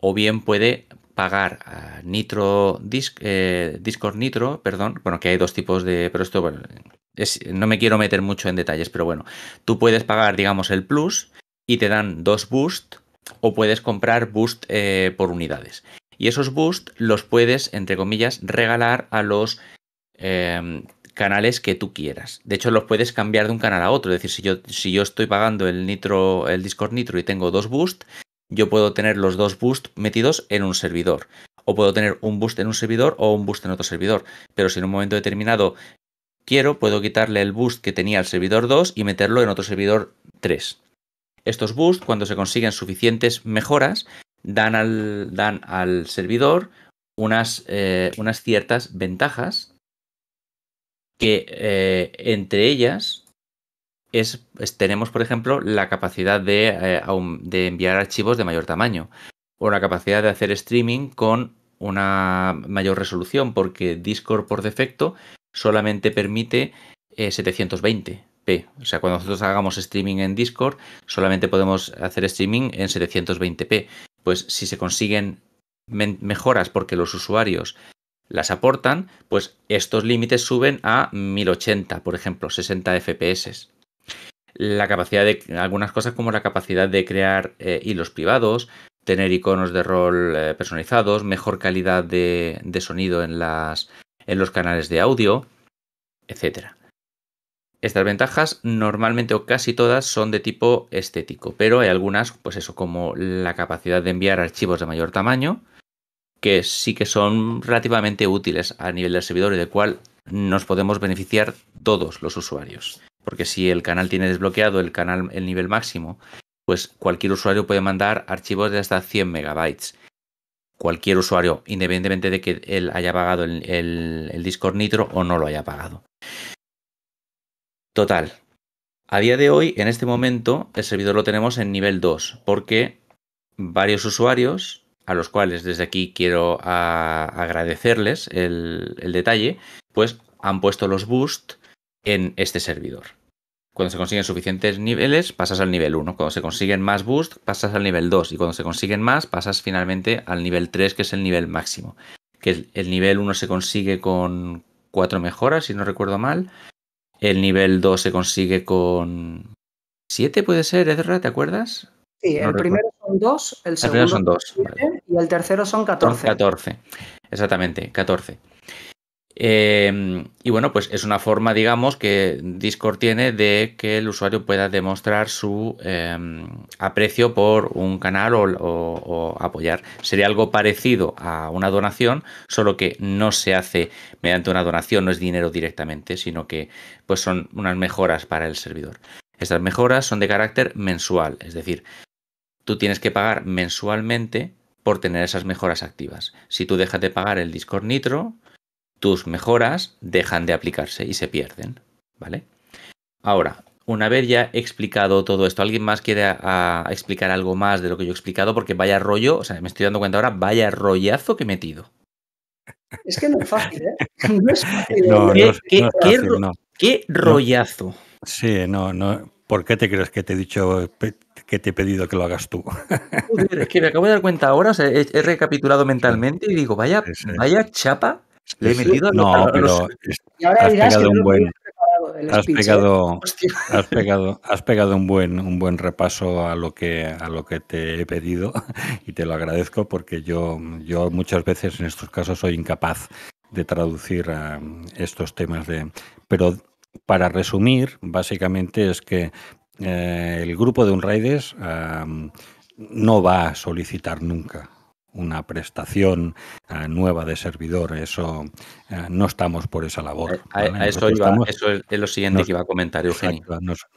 o bien puede pagar a Nitro eh, Discord Nitro, perdón, bueno, que hay dos tipos de, pero esto bueno, no me quiero meter mucho en detalles, pero bueno, tú puedes pagar, digamos, el plus y te dan dos boost o puedes comprar boost eh, por unidades. Y esos boost los puedes, entre comillas, regalar a los eh, canales que tú quieras. De hecho, los puedes cambiar de un canal a otro. Es decir, si yo, si yo estoy pagando el Nitro, el Discord Nitro y tengo dos boost, yo puedo tener los dos boost metidos en un servidor. O puedo tener un boost en un servidor o un boost en otro servidor. Pero si en un momento determinado quiero, puedo quitarle el boost que tenía al servidor 2 y meterlo en otro servidor 3. Estos boosts, cuando se consiguen suficientes mejoras, dan al, dan al servidor unas, eh, unas ciertas ventajas que eh, entre ellas es, tenemos, por ejemplo, la capacidad eh, de, enviar archivos de mayor tamaño o la capacidad de hacer streaming con una mayor resolución, porque Discord por defecto solamente permite 720p. Eh, o sea, cuando nosotros hagamos streaming en Discord, solamente podemos hacer streaming en 720p. Pues si se consiguen mejoras porque los usuarios las aportan, pues estos límites suben a 1080, por ejemplo, 60 FPS. La capacidad de algunas cosas como la capacidad de crear eh, hilos privados, tener iconos de rol eh, personalizados, mejor calidad de, sonido en, las, en los canales de audio, etcétera. Estas ventajas normalmente o casi todas son de tipo estético, pero hay algunas, pues eso, como la capacidad de enviar archivos de mayor tamaño, que sí que son relativamente útiles a nivel del servidor y del cual nos podemos beneficiar todos los usuarios. Porque si el canal tiene desbloqueado el canal, el nivel máximo, pues cualquier usuario puede mandar archivos de hasta 100 megabytes. Cualquier usuario, independientemente de que él haya pagado el, el Discord Nitro o no lo haya pagado. Total. A día de hoy, en este momento, el servidor lo tenemos en nivel 2, porque varios usuarios a los cuales desde aquí quiero agradecerles el, detalle, pues han puesto los boost en este servidor. Cuando se consiguen suficientes niveles, pasas al nivel 1. Cuando se consiguen más boost, pasas al nivel 2. Y cuando se consiguen más, pasas finalmente al nivel 3, que es el nivel máximo. Que el nivel 1 se consigue con 4 mejoras, si no recuerdo mal. El nivel 2 se consigue con 7, puede ser, Ezra, ¿te acuerdas? Sí, el primero dos, el segundo son dos, y el tercero son 14. 14, exactamente, 14. Em, y bueno, pues es una forma, digamos, que Discord tiene de que el usuario pueda demostrar su em, aprecio por un canal o, apoyar. Sería algo parecido a una donación, solo que no se hace mediante una donación, no es dinero directamente, sino que pues son unas mejoras para el servidor. Estas mejoras son de carácter mensual, es decir, tú tienes que pagar mensualmente por tener esas mejoras activas. Si tú dejas de pagar el Discord Nitro, tus mejoras dejan de aplicarse y se pierden, ¿vale? Ahora, una vez ya explicado todo esto, ¿alguien más quiere explicar algo más de lo que yo he explicado? Porque vaya rollo, o sea, me estoy dando cuenta ahora, vaya rollazo que he metido. Es que no es fácil, ¿eh? No es fácil. No, qué rollazo? Sí, no, no. ¿Por qué te crees que te he dicho que te he pedido que lo hagas tú. es que me acabo de dar cuenta ahora, he, recapitulado mentalmente y digo, vaya, vaya chapa, le he metido a No, pero has pegado un buen. Has pegado, has pegado, un buen, un buen repaso a lo que a lo que te he pedido y te lo agradezco porque yo, yo muchas veces en estos casos soy incapaz de traducir eh, estos temas de. Pero para resumir, básicamente es que eh, el grupo de Unraiders eh, no va a solicitar nunca una prestación eh, nueva de servidor. Eso eh, no estamos por esa labor. eso, es lo siguiente que iba a comentar,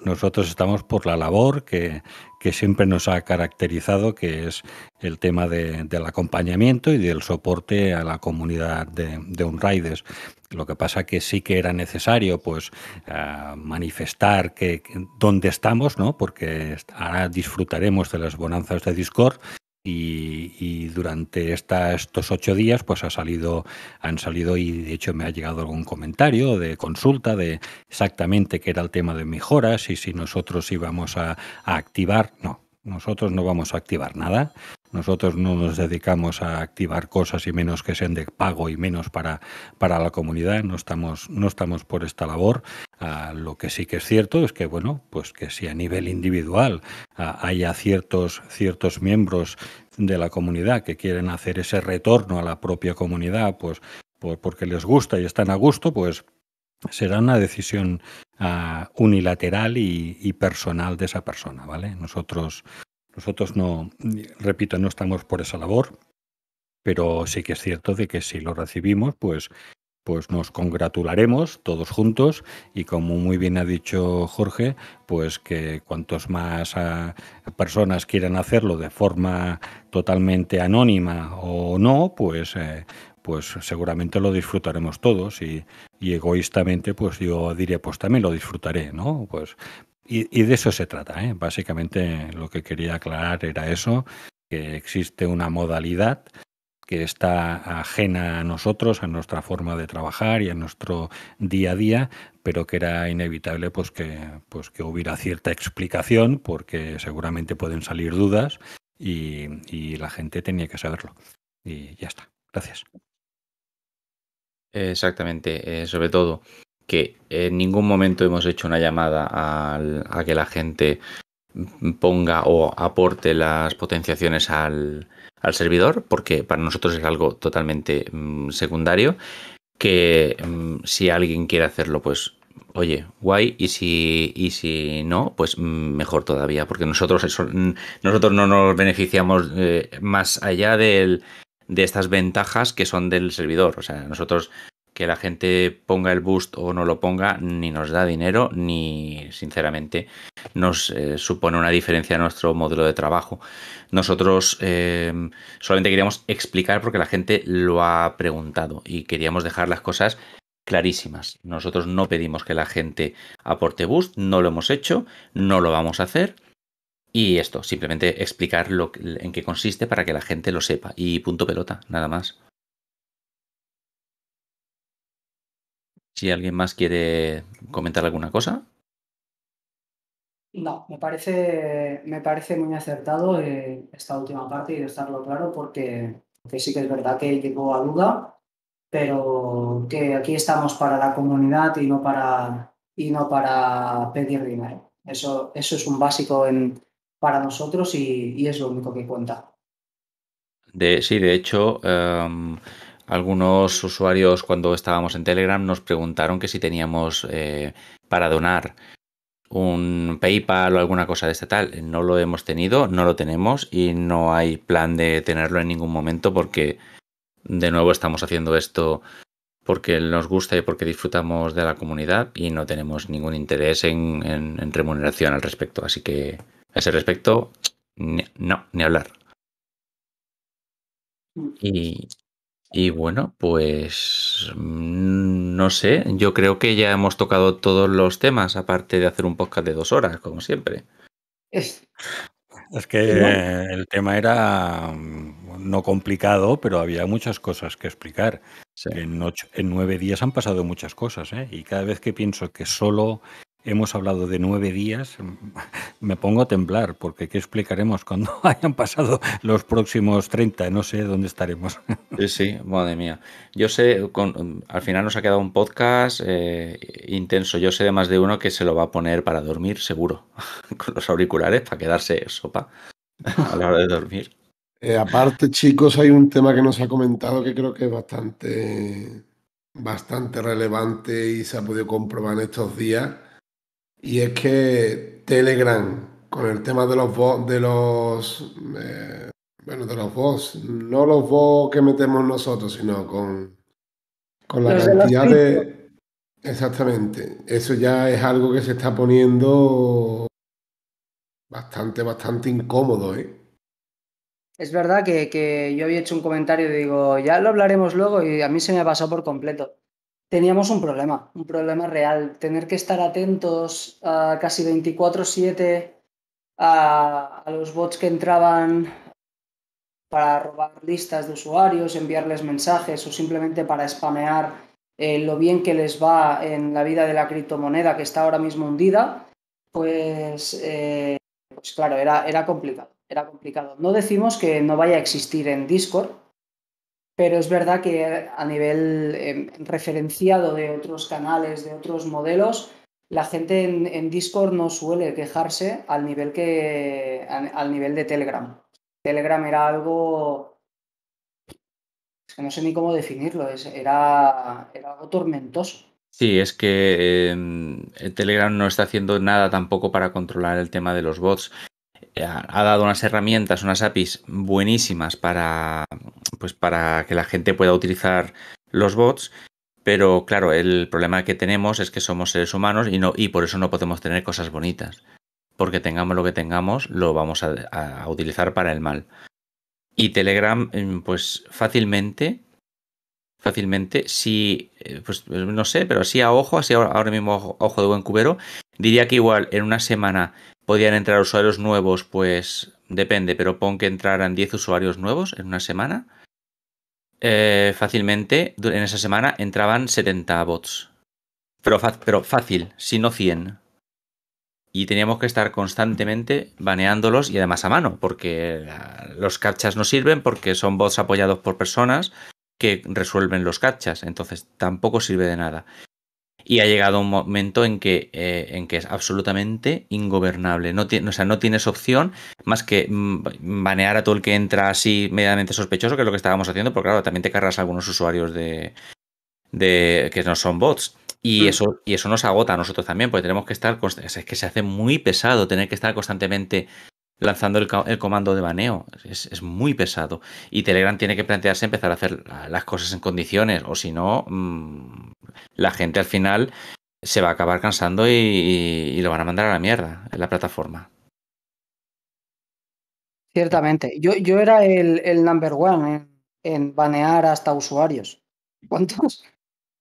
nosotros estamos por la labor que, siempre nos ha caracterizado, que es el tema del acompañamiento y del soporte a la comunidad de, de Unraides. Lo que pasa que sí que era necesario pues eh, manifestar que, dónde estamos, ¿no? Porque ahora disfrutaremos de las bonanzas de Discord, y, durante estos ocho días, pues ha salido, han salido y de hecho me ha llegado algún comentario de consulta de exactamente qué era el tema de mejoras y si nosotros íbamos a activar. No, nosotros no vamos a activar nada. Nosotros no nos dedicamos a activar cosas y menos que sean de pago y menos para, para la comunidad. No estamos, no estamos por esta labor. Ah, lo que sí que es cierto es que, bueno, pues que si a nivel individual ah, haya ciertos, ciertos miembros de la comunidad que quieren hacer ese retorno a la propia comunidad, pues porque les gusta y están a gusto, pues será una decisión ah, unilateral y, personal de esa persona, ¿vale? Nosotros, nosotros no, repito, no estamos por esa labor, pero sí que es cierto de que si lo recibimos, pues, pues nos congratularemos todos juntos y como muy bien ha dicho Jorge, pues que cuantos más ah, personas quieran hacerlo de forma totalmente anónima o no, pues, eh, pues seguramente lo disfrutaremos todos y, egoístamente pues yo diré pues también lo disfrutaré, ¿no? Pues y, de eso se trata, ¿eh? básicamente lo que quería aclarar era eso, que existe una modalidad que está ajena a nosotros, a nuestra forma de trabajar y a nuestro día a día, pero que era inevitable pues que, pues que hubiera cierta explicación, porque seguramente pueden salir dudas y la gente tenía que saberlo. Y ya está. Gracias. Exactamente, eh, sobre todo que en ningún momento hemos hecho una llamada al, a que la gente ponga o aporte las potenciaciones al, servidor, porque para nosotros es algo totalmente mm, secundario, que mm, si alguien quiere hacerlo, pues oye, guay, y si, y si no, pues mm, mejor todavía, porque nosotros, nosotros no nos beneficiamos eh, más allá del, de estas ventajas que son del servidor. O sea, nosotros que la gente ponga el boost o no lo ponga, ni nos da dinero, ni sinceramente nos eh, supone una diferencia a nuestro modelo de trabajo. Nosotros eh, solamente queríamos explicar porque la gente lo ha preguntado y queríamos dejar las cosas clarísimas. Nosotros no pedimos que la gente aporte boost, no lo hemos hecho, no lo vamos a hacer y esto, simplemente explicar lo, en qué consiste para que la gente lo sepa. Y punto pelota, nada más. Si alguien más quiere comentar alguna cosa. No, me parece, me parece muy acertado eh, esta última parte y de estarlo claro porque, sí que es verdad que el a duda, pero que aquí estamos para la comunidad y no para, y no para pedir dinero. Eso, eso es un básico en, para nosotros y, y es lo único que cuenta. De, sí, de hecho, em, algunos usuarios cuando estábamos en Telegram nos preguntaron que si teníamos eh, para donar un PayPal o alguna cosa de este tal. No lo hemos tenido, no lo tenemos y no hay plan de tenerlo en ningún momento porque de nuevo estamos haciendo esto porque nos gusta y porque disfrutamos de la comunidad y no tenemos ningún interés en remuneración al respecto. Así que a ese respecto, no, ni hablar. Y, bueno, pues mm, no sé, yo creo que ya hemos tocado todos los temas, aparte de hacer un podcast de dos horas, como siempre. Es, que el tema era mm, no complicado, pero había muchas cosas que explicar. En, en nueve días han pasado muchas cosas, ¿eh? y cada vez que pienso que solo Hemos hablado de nueve días. Me pongo a temblar, porque ¿qué explicaremos cuando hayan pasado los próximos 30? No sé dónde estaremos. Sí, madre mía. Yo sé, al final nos ha quedado un podcast eh, intenso. Yo sé de más de uno que se lo va a poner para dormir, seguro, con los auriculares, para quedarse sopa a la hora de dormir. Eh, aparte, chicos, hay un tema que nos ha comentado que creo que es bastante, bastante relevante y se ha podido comprobar en estos días y es que Telegram, con el tema de los bots, de los. Eh, bueno, de los bots, no los bots que metemos nosotros, sino con, con la cantidad de. Exactamente. Eso ya es algo que se está poniendo bastante, bastante incómodo, ¿eh? Es verdad que, que, yo había hecho un comentario digo, ya lo hablaremos luego y a mí se me ha pasado por completo teníamos un problema, un problema real. Tener que estar atentos ah, a casi 24/7 a, los bots que entraban para robar listas de usuarios, enviarles mensajes o simplemente para spamear eh, lo bien que les va en la vida de la criptomoneda que está ahora mismo hundida, pues, eh, pues claro, era, era complicado. Era complicado. No decimos que no vaya a existir en Discord, pero es verdad que a nivel eh, referenciado de otros canales, de otros modelos, la gente en, Discord no suele quejarse al nivel, que, al, nivel de Telegram. Telegram era algo, no sé ni cómo definirlo, era, algo tormentoso. Sí, es que em, Telegram no está haciendo nada tampoco para controlar el tema de los bots ha dado unas herramientas, unas APIs buenísimas para, pues para que la gente pueda utilizar los bots, pero claro, el problema que tenemos es que somos seres humanos y, no, y por eso no podemos tener cosas bonitas, porque tengamos lo que tengamos, lo vamos a, utilizar para el mal. Y Telegram, em, pues fácilmente, fácilmente, si, eh, pues no sé, pero así a ojo, así ahora mismo a ojo de buen cubero, diría que igual en una semana podían entrar usuarios nuevos, pues depende, pero pon que entraran 10 usuarios nuevos en una semana. Eh, fácilmente, en esa semana entraban 70 bots. Pero, pero fácil, si no 100. Y teníamos que estar constantemente baneándolos y además a mano, porque ah, los cachas no sirven porque son bots apoyados por personas que resuelven los cachas, entonces tampoco sirve de nada. Y ha llegado un momento en que, eh, en que es absolutamente ingobernable. No o sea, no tienes opción más que mm, banear a todo el que entra así medianamente sospechoso, que es lo que estábamos haciendo, porque claro, también te cargas a algunos usuarios de, de que no son bots. Y hmm. eso, y eso nos agota a nosotros también, porque tenemos que estar. Es que se hace muy pesado tener que estar constantemente lanzando el, comando de baneo. Es, muy pesado. Y Telegram tiene que plantearse empezar a hacer las cosas en condiciones, o si no, mm, la gente al final se va a acabar cansando y, lo van a mandar a la mierda en la plataforma. Ciertamente. Yo, era el, el number one en, banear hasta usuarios. ¿Cuántos?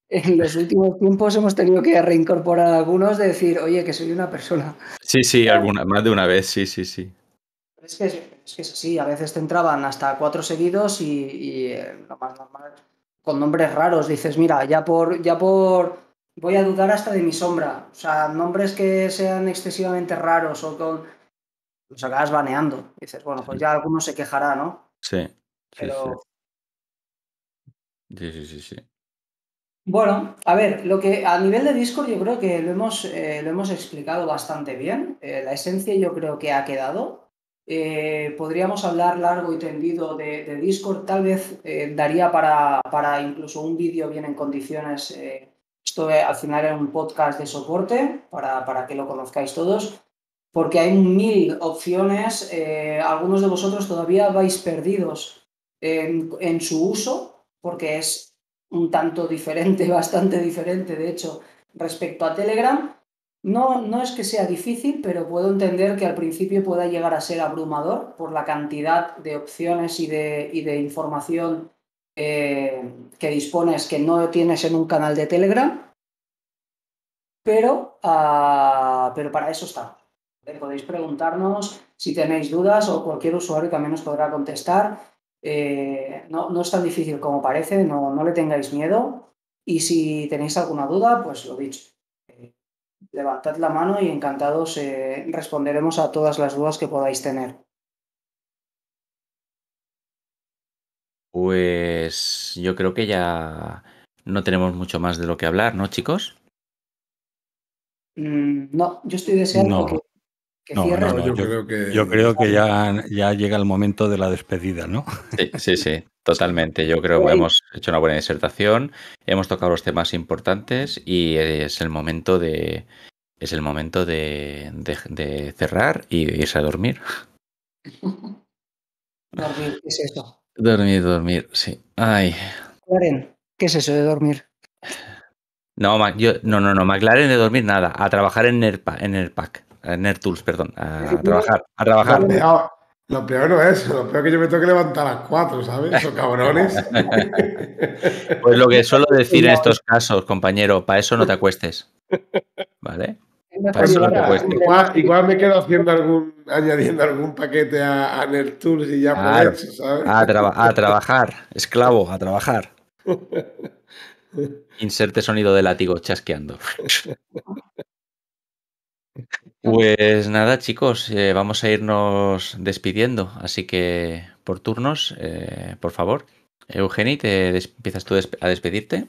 En los últimos tiempos hemos tenido que reincorporar algunos de decir, oye, que soy una persona. Sí, sí, alguna, más de una vez, sí, sí, sí. Es que es, a veces te entraban hasta cuatro seguidos y, y eh, lo más normal con nombres raros. Dices, mira, ya por, ya por, voy a dudar hasta de mi sombra. O sea, nombres que sean excesivamente raros o con, los acabas baneando. Dices, bueno, pues ya alguno se quejará, ¿no? Sí. Sí, sí, sí, sí. Bueno, a ver, lo que a nivel de Discord yo creo que lo hemos, eh, lo hemos explicado bastante bien. Eh, la esencia yo creo que ha quedado. Eh, podríamos hablar largo y tendido de, Discord, tal vez eh, daría para, para, incluso un vídeo bien en condiciones. Eh, esto eh, al final era un podcast de soporte para, para, que lo conozcáis todos, porque hay mil opciones. algunos de vosotros todavía vais perdidos en su uso, porque es un tanto diferente, bastante diferente, de hecho, respecto a Telegram no, es que sea difícil, pero puedo entender que al principio pueda llegar a ser abrumador por la cantidad de opciones y de, información eh, que dispones que no tienes en un canal de Telegram. Pero, ah, pero para eso está. Podéis preguntarnos si tenéis dudas o cualquier usuario también os podrá contestar. Eh, no, es tan difícil como parece, no, no le tengáis miedo. Y si tenéis alguna duda, pues lo dicho levantad la mano y encantados eh, responderemos a todas las dudas que podáis tener. Pues yo creo que ya no tenemos mucho más de lo que hablar, ¿no, chicos? Mm, no, yo estoy deseando que, cierre. yo, yo, creo que, ya, ya, llega el momento de la despedida, ¿no? Sí, sí, sí. Totalmente, yo creo que hemos hecho una buena disertación, hemos tocado los temas importantes y eh, es el momento de es el momento de, de, cerrar y irse a dormir. Dormir, ¿qué es eso? Dormir, dormir, sí. Ay. ¿qué es eso de dormir? No, yo, no, no, no, McLaren de dormir nada, a trabajar en NERPAC, en pack en NERTools, perdón, a, trabajar, a trabajar. Lo peor no es, lo peor es que yo me tengo que levantar a las 4, ¿sabes? esos cabrones. pues lo que suelo decir en estos casos, compañero, para eso no te acuestes. ¿Vale? Para eso no te acuestes. Igual, me quedo haciendo algún, añadiendo algún paquete a, a y ya por eso, ¿sabes? A, a trabajar, esclavo, a trabajar. Inserte sonido de látigo chasqueando. Pues nada, chicos, eh, vamos a irnos despidiendo, así que por turnos, eh, por favor. Eugeni, ¿te empiezas tú a despedirte?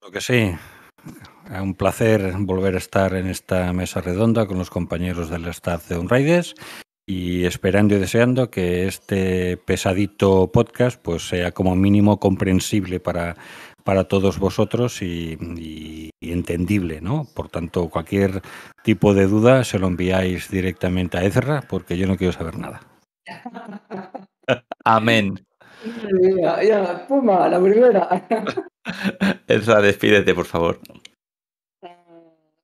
Lo que sí. Eh, un placer volver a estar en esta mesa redonda con los compañeros del staff de Unraides y esperando y deseando que este pesadito podcast pues sea como mínimo comprensible para para todos vosotros y, entendible, ¿no? Por tanto, cualquier tipo de duda se lo enviáis directamente a Ezra, porque yo no quiero saber nada. Amén. Ya, puma, la primera. Ezra, despídete, por favor.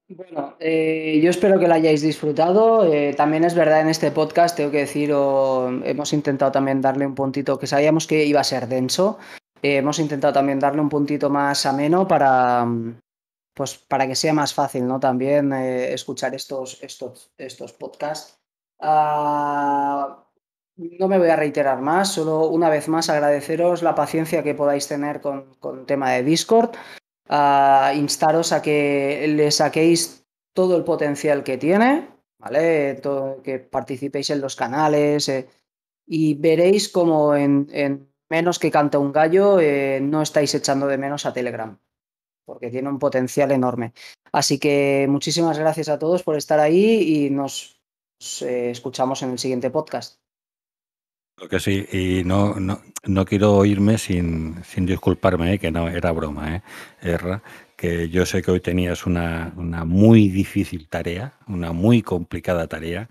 Bueno, eh, yo espero que lo hayáis disfrutado. Eh, también es verdad en este podcast, tengo que decir, hemos intentado también darle un puntito que sabíamos que iba a ser denso, eh, hemos intentado también darle un puntito más ameno para, mm, pues, para que sea más fácil ¿no? también eh, escuchar estos, estos, estos podcasts. Ah, no me voy a reiterar más, solo una vez más agradeceros la paciencia que podáis tener con, con tema de Discord, ah, instaros a que le saquéis todo el potencial que tiene, ¿vale? que participéis en los canales eh, y veréis como en menos que canta un gallo, eh, no estáis echando de menos a Telegram, porque tiene un potencial enorme. Así que muchísimas gracias a todos por estar ahí y nos eh, escuchamos en el siguiente podcast. Lo que sí, y no, no, quiero oírme sin, disculparme, eh, que no era broma, que yo sé que hoy tenías una, una muy difícil tarea, una muy complicada tarea,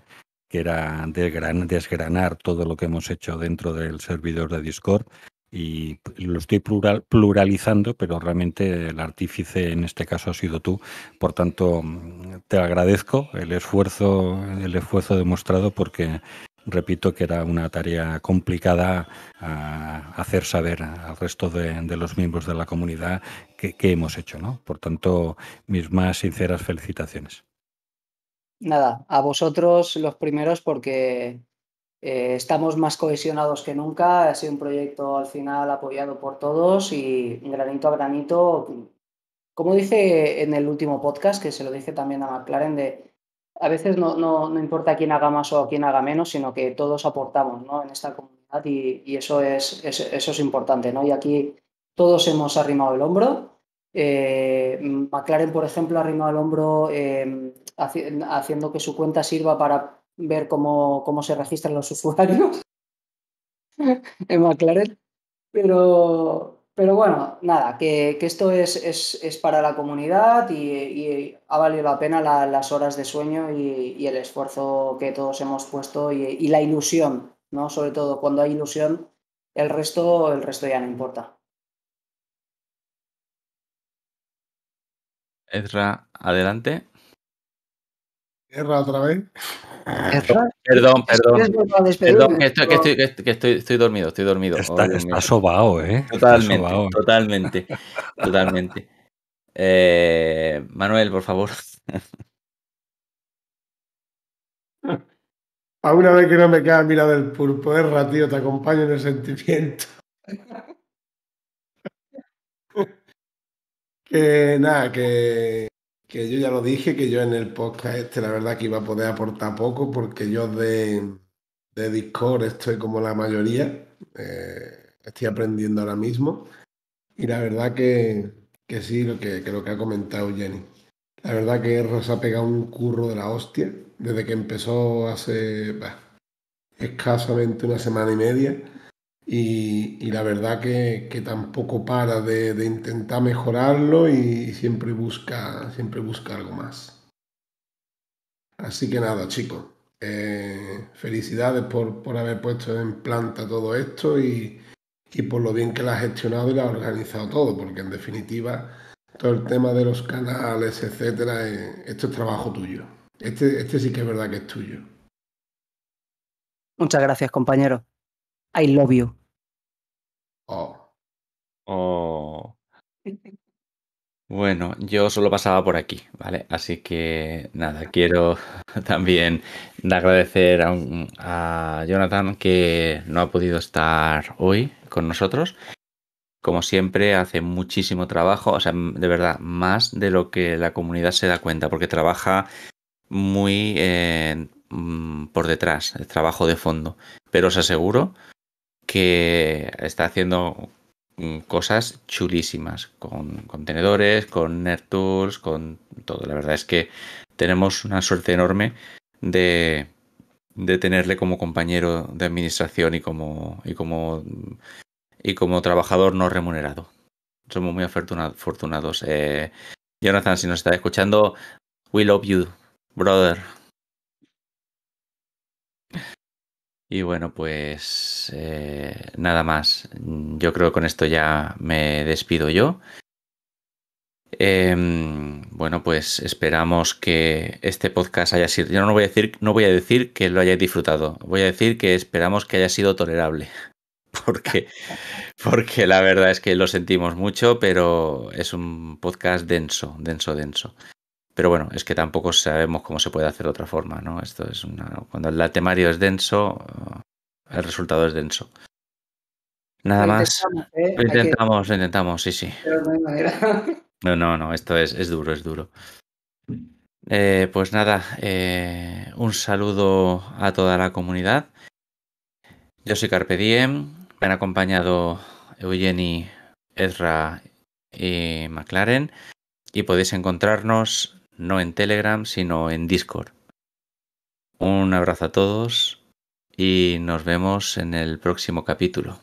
que era desgranar todo lo que hemos hecho dentro del servidor de Discord. Y lo estoy pluralizando, pero realmente el artífice en este caso ha sido tú. Por tanto, te agradezco el esfuerzo, el esfuerzo demostrado porque repito que era una tarea complicada ah, hacer saber al resto de, los miembros de la comunidad qué hemos hecho. Por tanto, mis más sinceras felicitaciones nada, a vosotros los primeros porque eh, estamos más cohesionados que nunca. Ha sido un proyecto al final apoyado por todos y granito a granito, como dice en el último podcast, que se lo dice también a McLaren, de a veces no, importa quién haga más o quién haga menos, sino que todos aportamos en esta comunidad y, eso, es, eso es importante. ¿no? Y aquí todos hemos arrimado el hombro eh, McLaren, por ejemplo, arrimó al hombro eh, haciendo que su cuenta sirva para ver cómo, se registran los usuarios en McLaren. Pero, pero bueno, nada, que, esto es, para la comunidad y, ha valido la pena las horas de sueño y, el esfuerzo que todos hemos puesto y, la ilusión, ¿no? Sobre todo cuando hay ilusión, el resto, el resto ya no importa. Ezra, adelante. Ezra otra vez. Perdón, perdón. Perdón, que estoy, que estoy, que estoy, dormido, estoy dormido. Está, sobao, ¿eh? Totalmente, totalmente, totalmente. Eh, Manuel, por favor. A una vez que no me queda mirado el pulpo, Erra, tío, te acompaño en el sentimiento. Eh, nada, que, yo ya lo dije, que yo en el podcast este la verdad que iba a poder aportar poco porque yo de, de Discord estoy como la mayoría, eh, estoy aprendiendo ahora mismo y la verdad que, sí, lo que, lo que ha comentado Jenny. La verdad que Rosa ha pegado un curro de la hostia desde que empezó hace escasamente una semana y media y, la verdad que, tampoco para de, intentar mejorarlo y, siempre busca, siempre busca algo más. Así que nada, chicos, eh, felicidades por, por, haber puesto en planta todo esto y, por lo bien que la has gestionado y la ha organizado todo, porque en definitiva todo el tema de los canales, etcétera, eh, esto es trabajo tuyo. Este, este sí que es verdad que es tuyo. Muchas gracias, compañero. I love you. Oh. Oh. Bueno, yo solo pasaba por aquí, ¿vale? Así que nada, quiero también agradecer a, Jonathan que no ha podido estar hoy con nosotros. Como siempre, hace muchísimo trabajo, o sea, de verdad, más de lo que la comunidad se da cuenta, porque trabaja muy eh, mm, por detrás, el trabajo de fondo. Pero os aseguro que está haciendo mm, cosas chulísimas con contenedores, con NerdTools, con todo. La verdad es que tenemos una suerte enorme de, tenerle como compañero de administración y como, y como, y como trabajador no remunerado. Somos muy afortunados. Eh, Jonathan, si nos está escuchando, we love you, brother. Y bueno, pues eh, nada más. Yo creo que con esto ya me despido yo. Em, bueno, pues esperamos que este podcast haya sido. Yo no voy a decir, no voy a decir que lo hayáis disfrutado. Voy a decir que esperamos que haya sido tolerable. Porque, porque la verdad es que lo sentimos mucho, pero es un podcast denso, denso, denso. Pero bueno, es que tampoco sabemos cómo se puede hacer de otra forma, ¿no? Esto es Cuando el temario es denso, eh, el resultado es denso. Nada más. Intentamos, ¿eh? Lo intentamos, lo intentamos, sí, sí. no, no, no, esto es, duro, es duro. Eh, pues nada, un saludo a toda la comunidad. Yo soy Carpe Diem, me han acompañado Eugeni, Ezra y McLaren y podéis encontrarnos no en Telegram, sino en Discord. Un abrazo a todos y nos vemos en el próximo capítulo.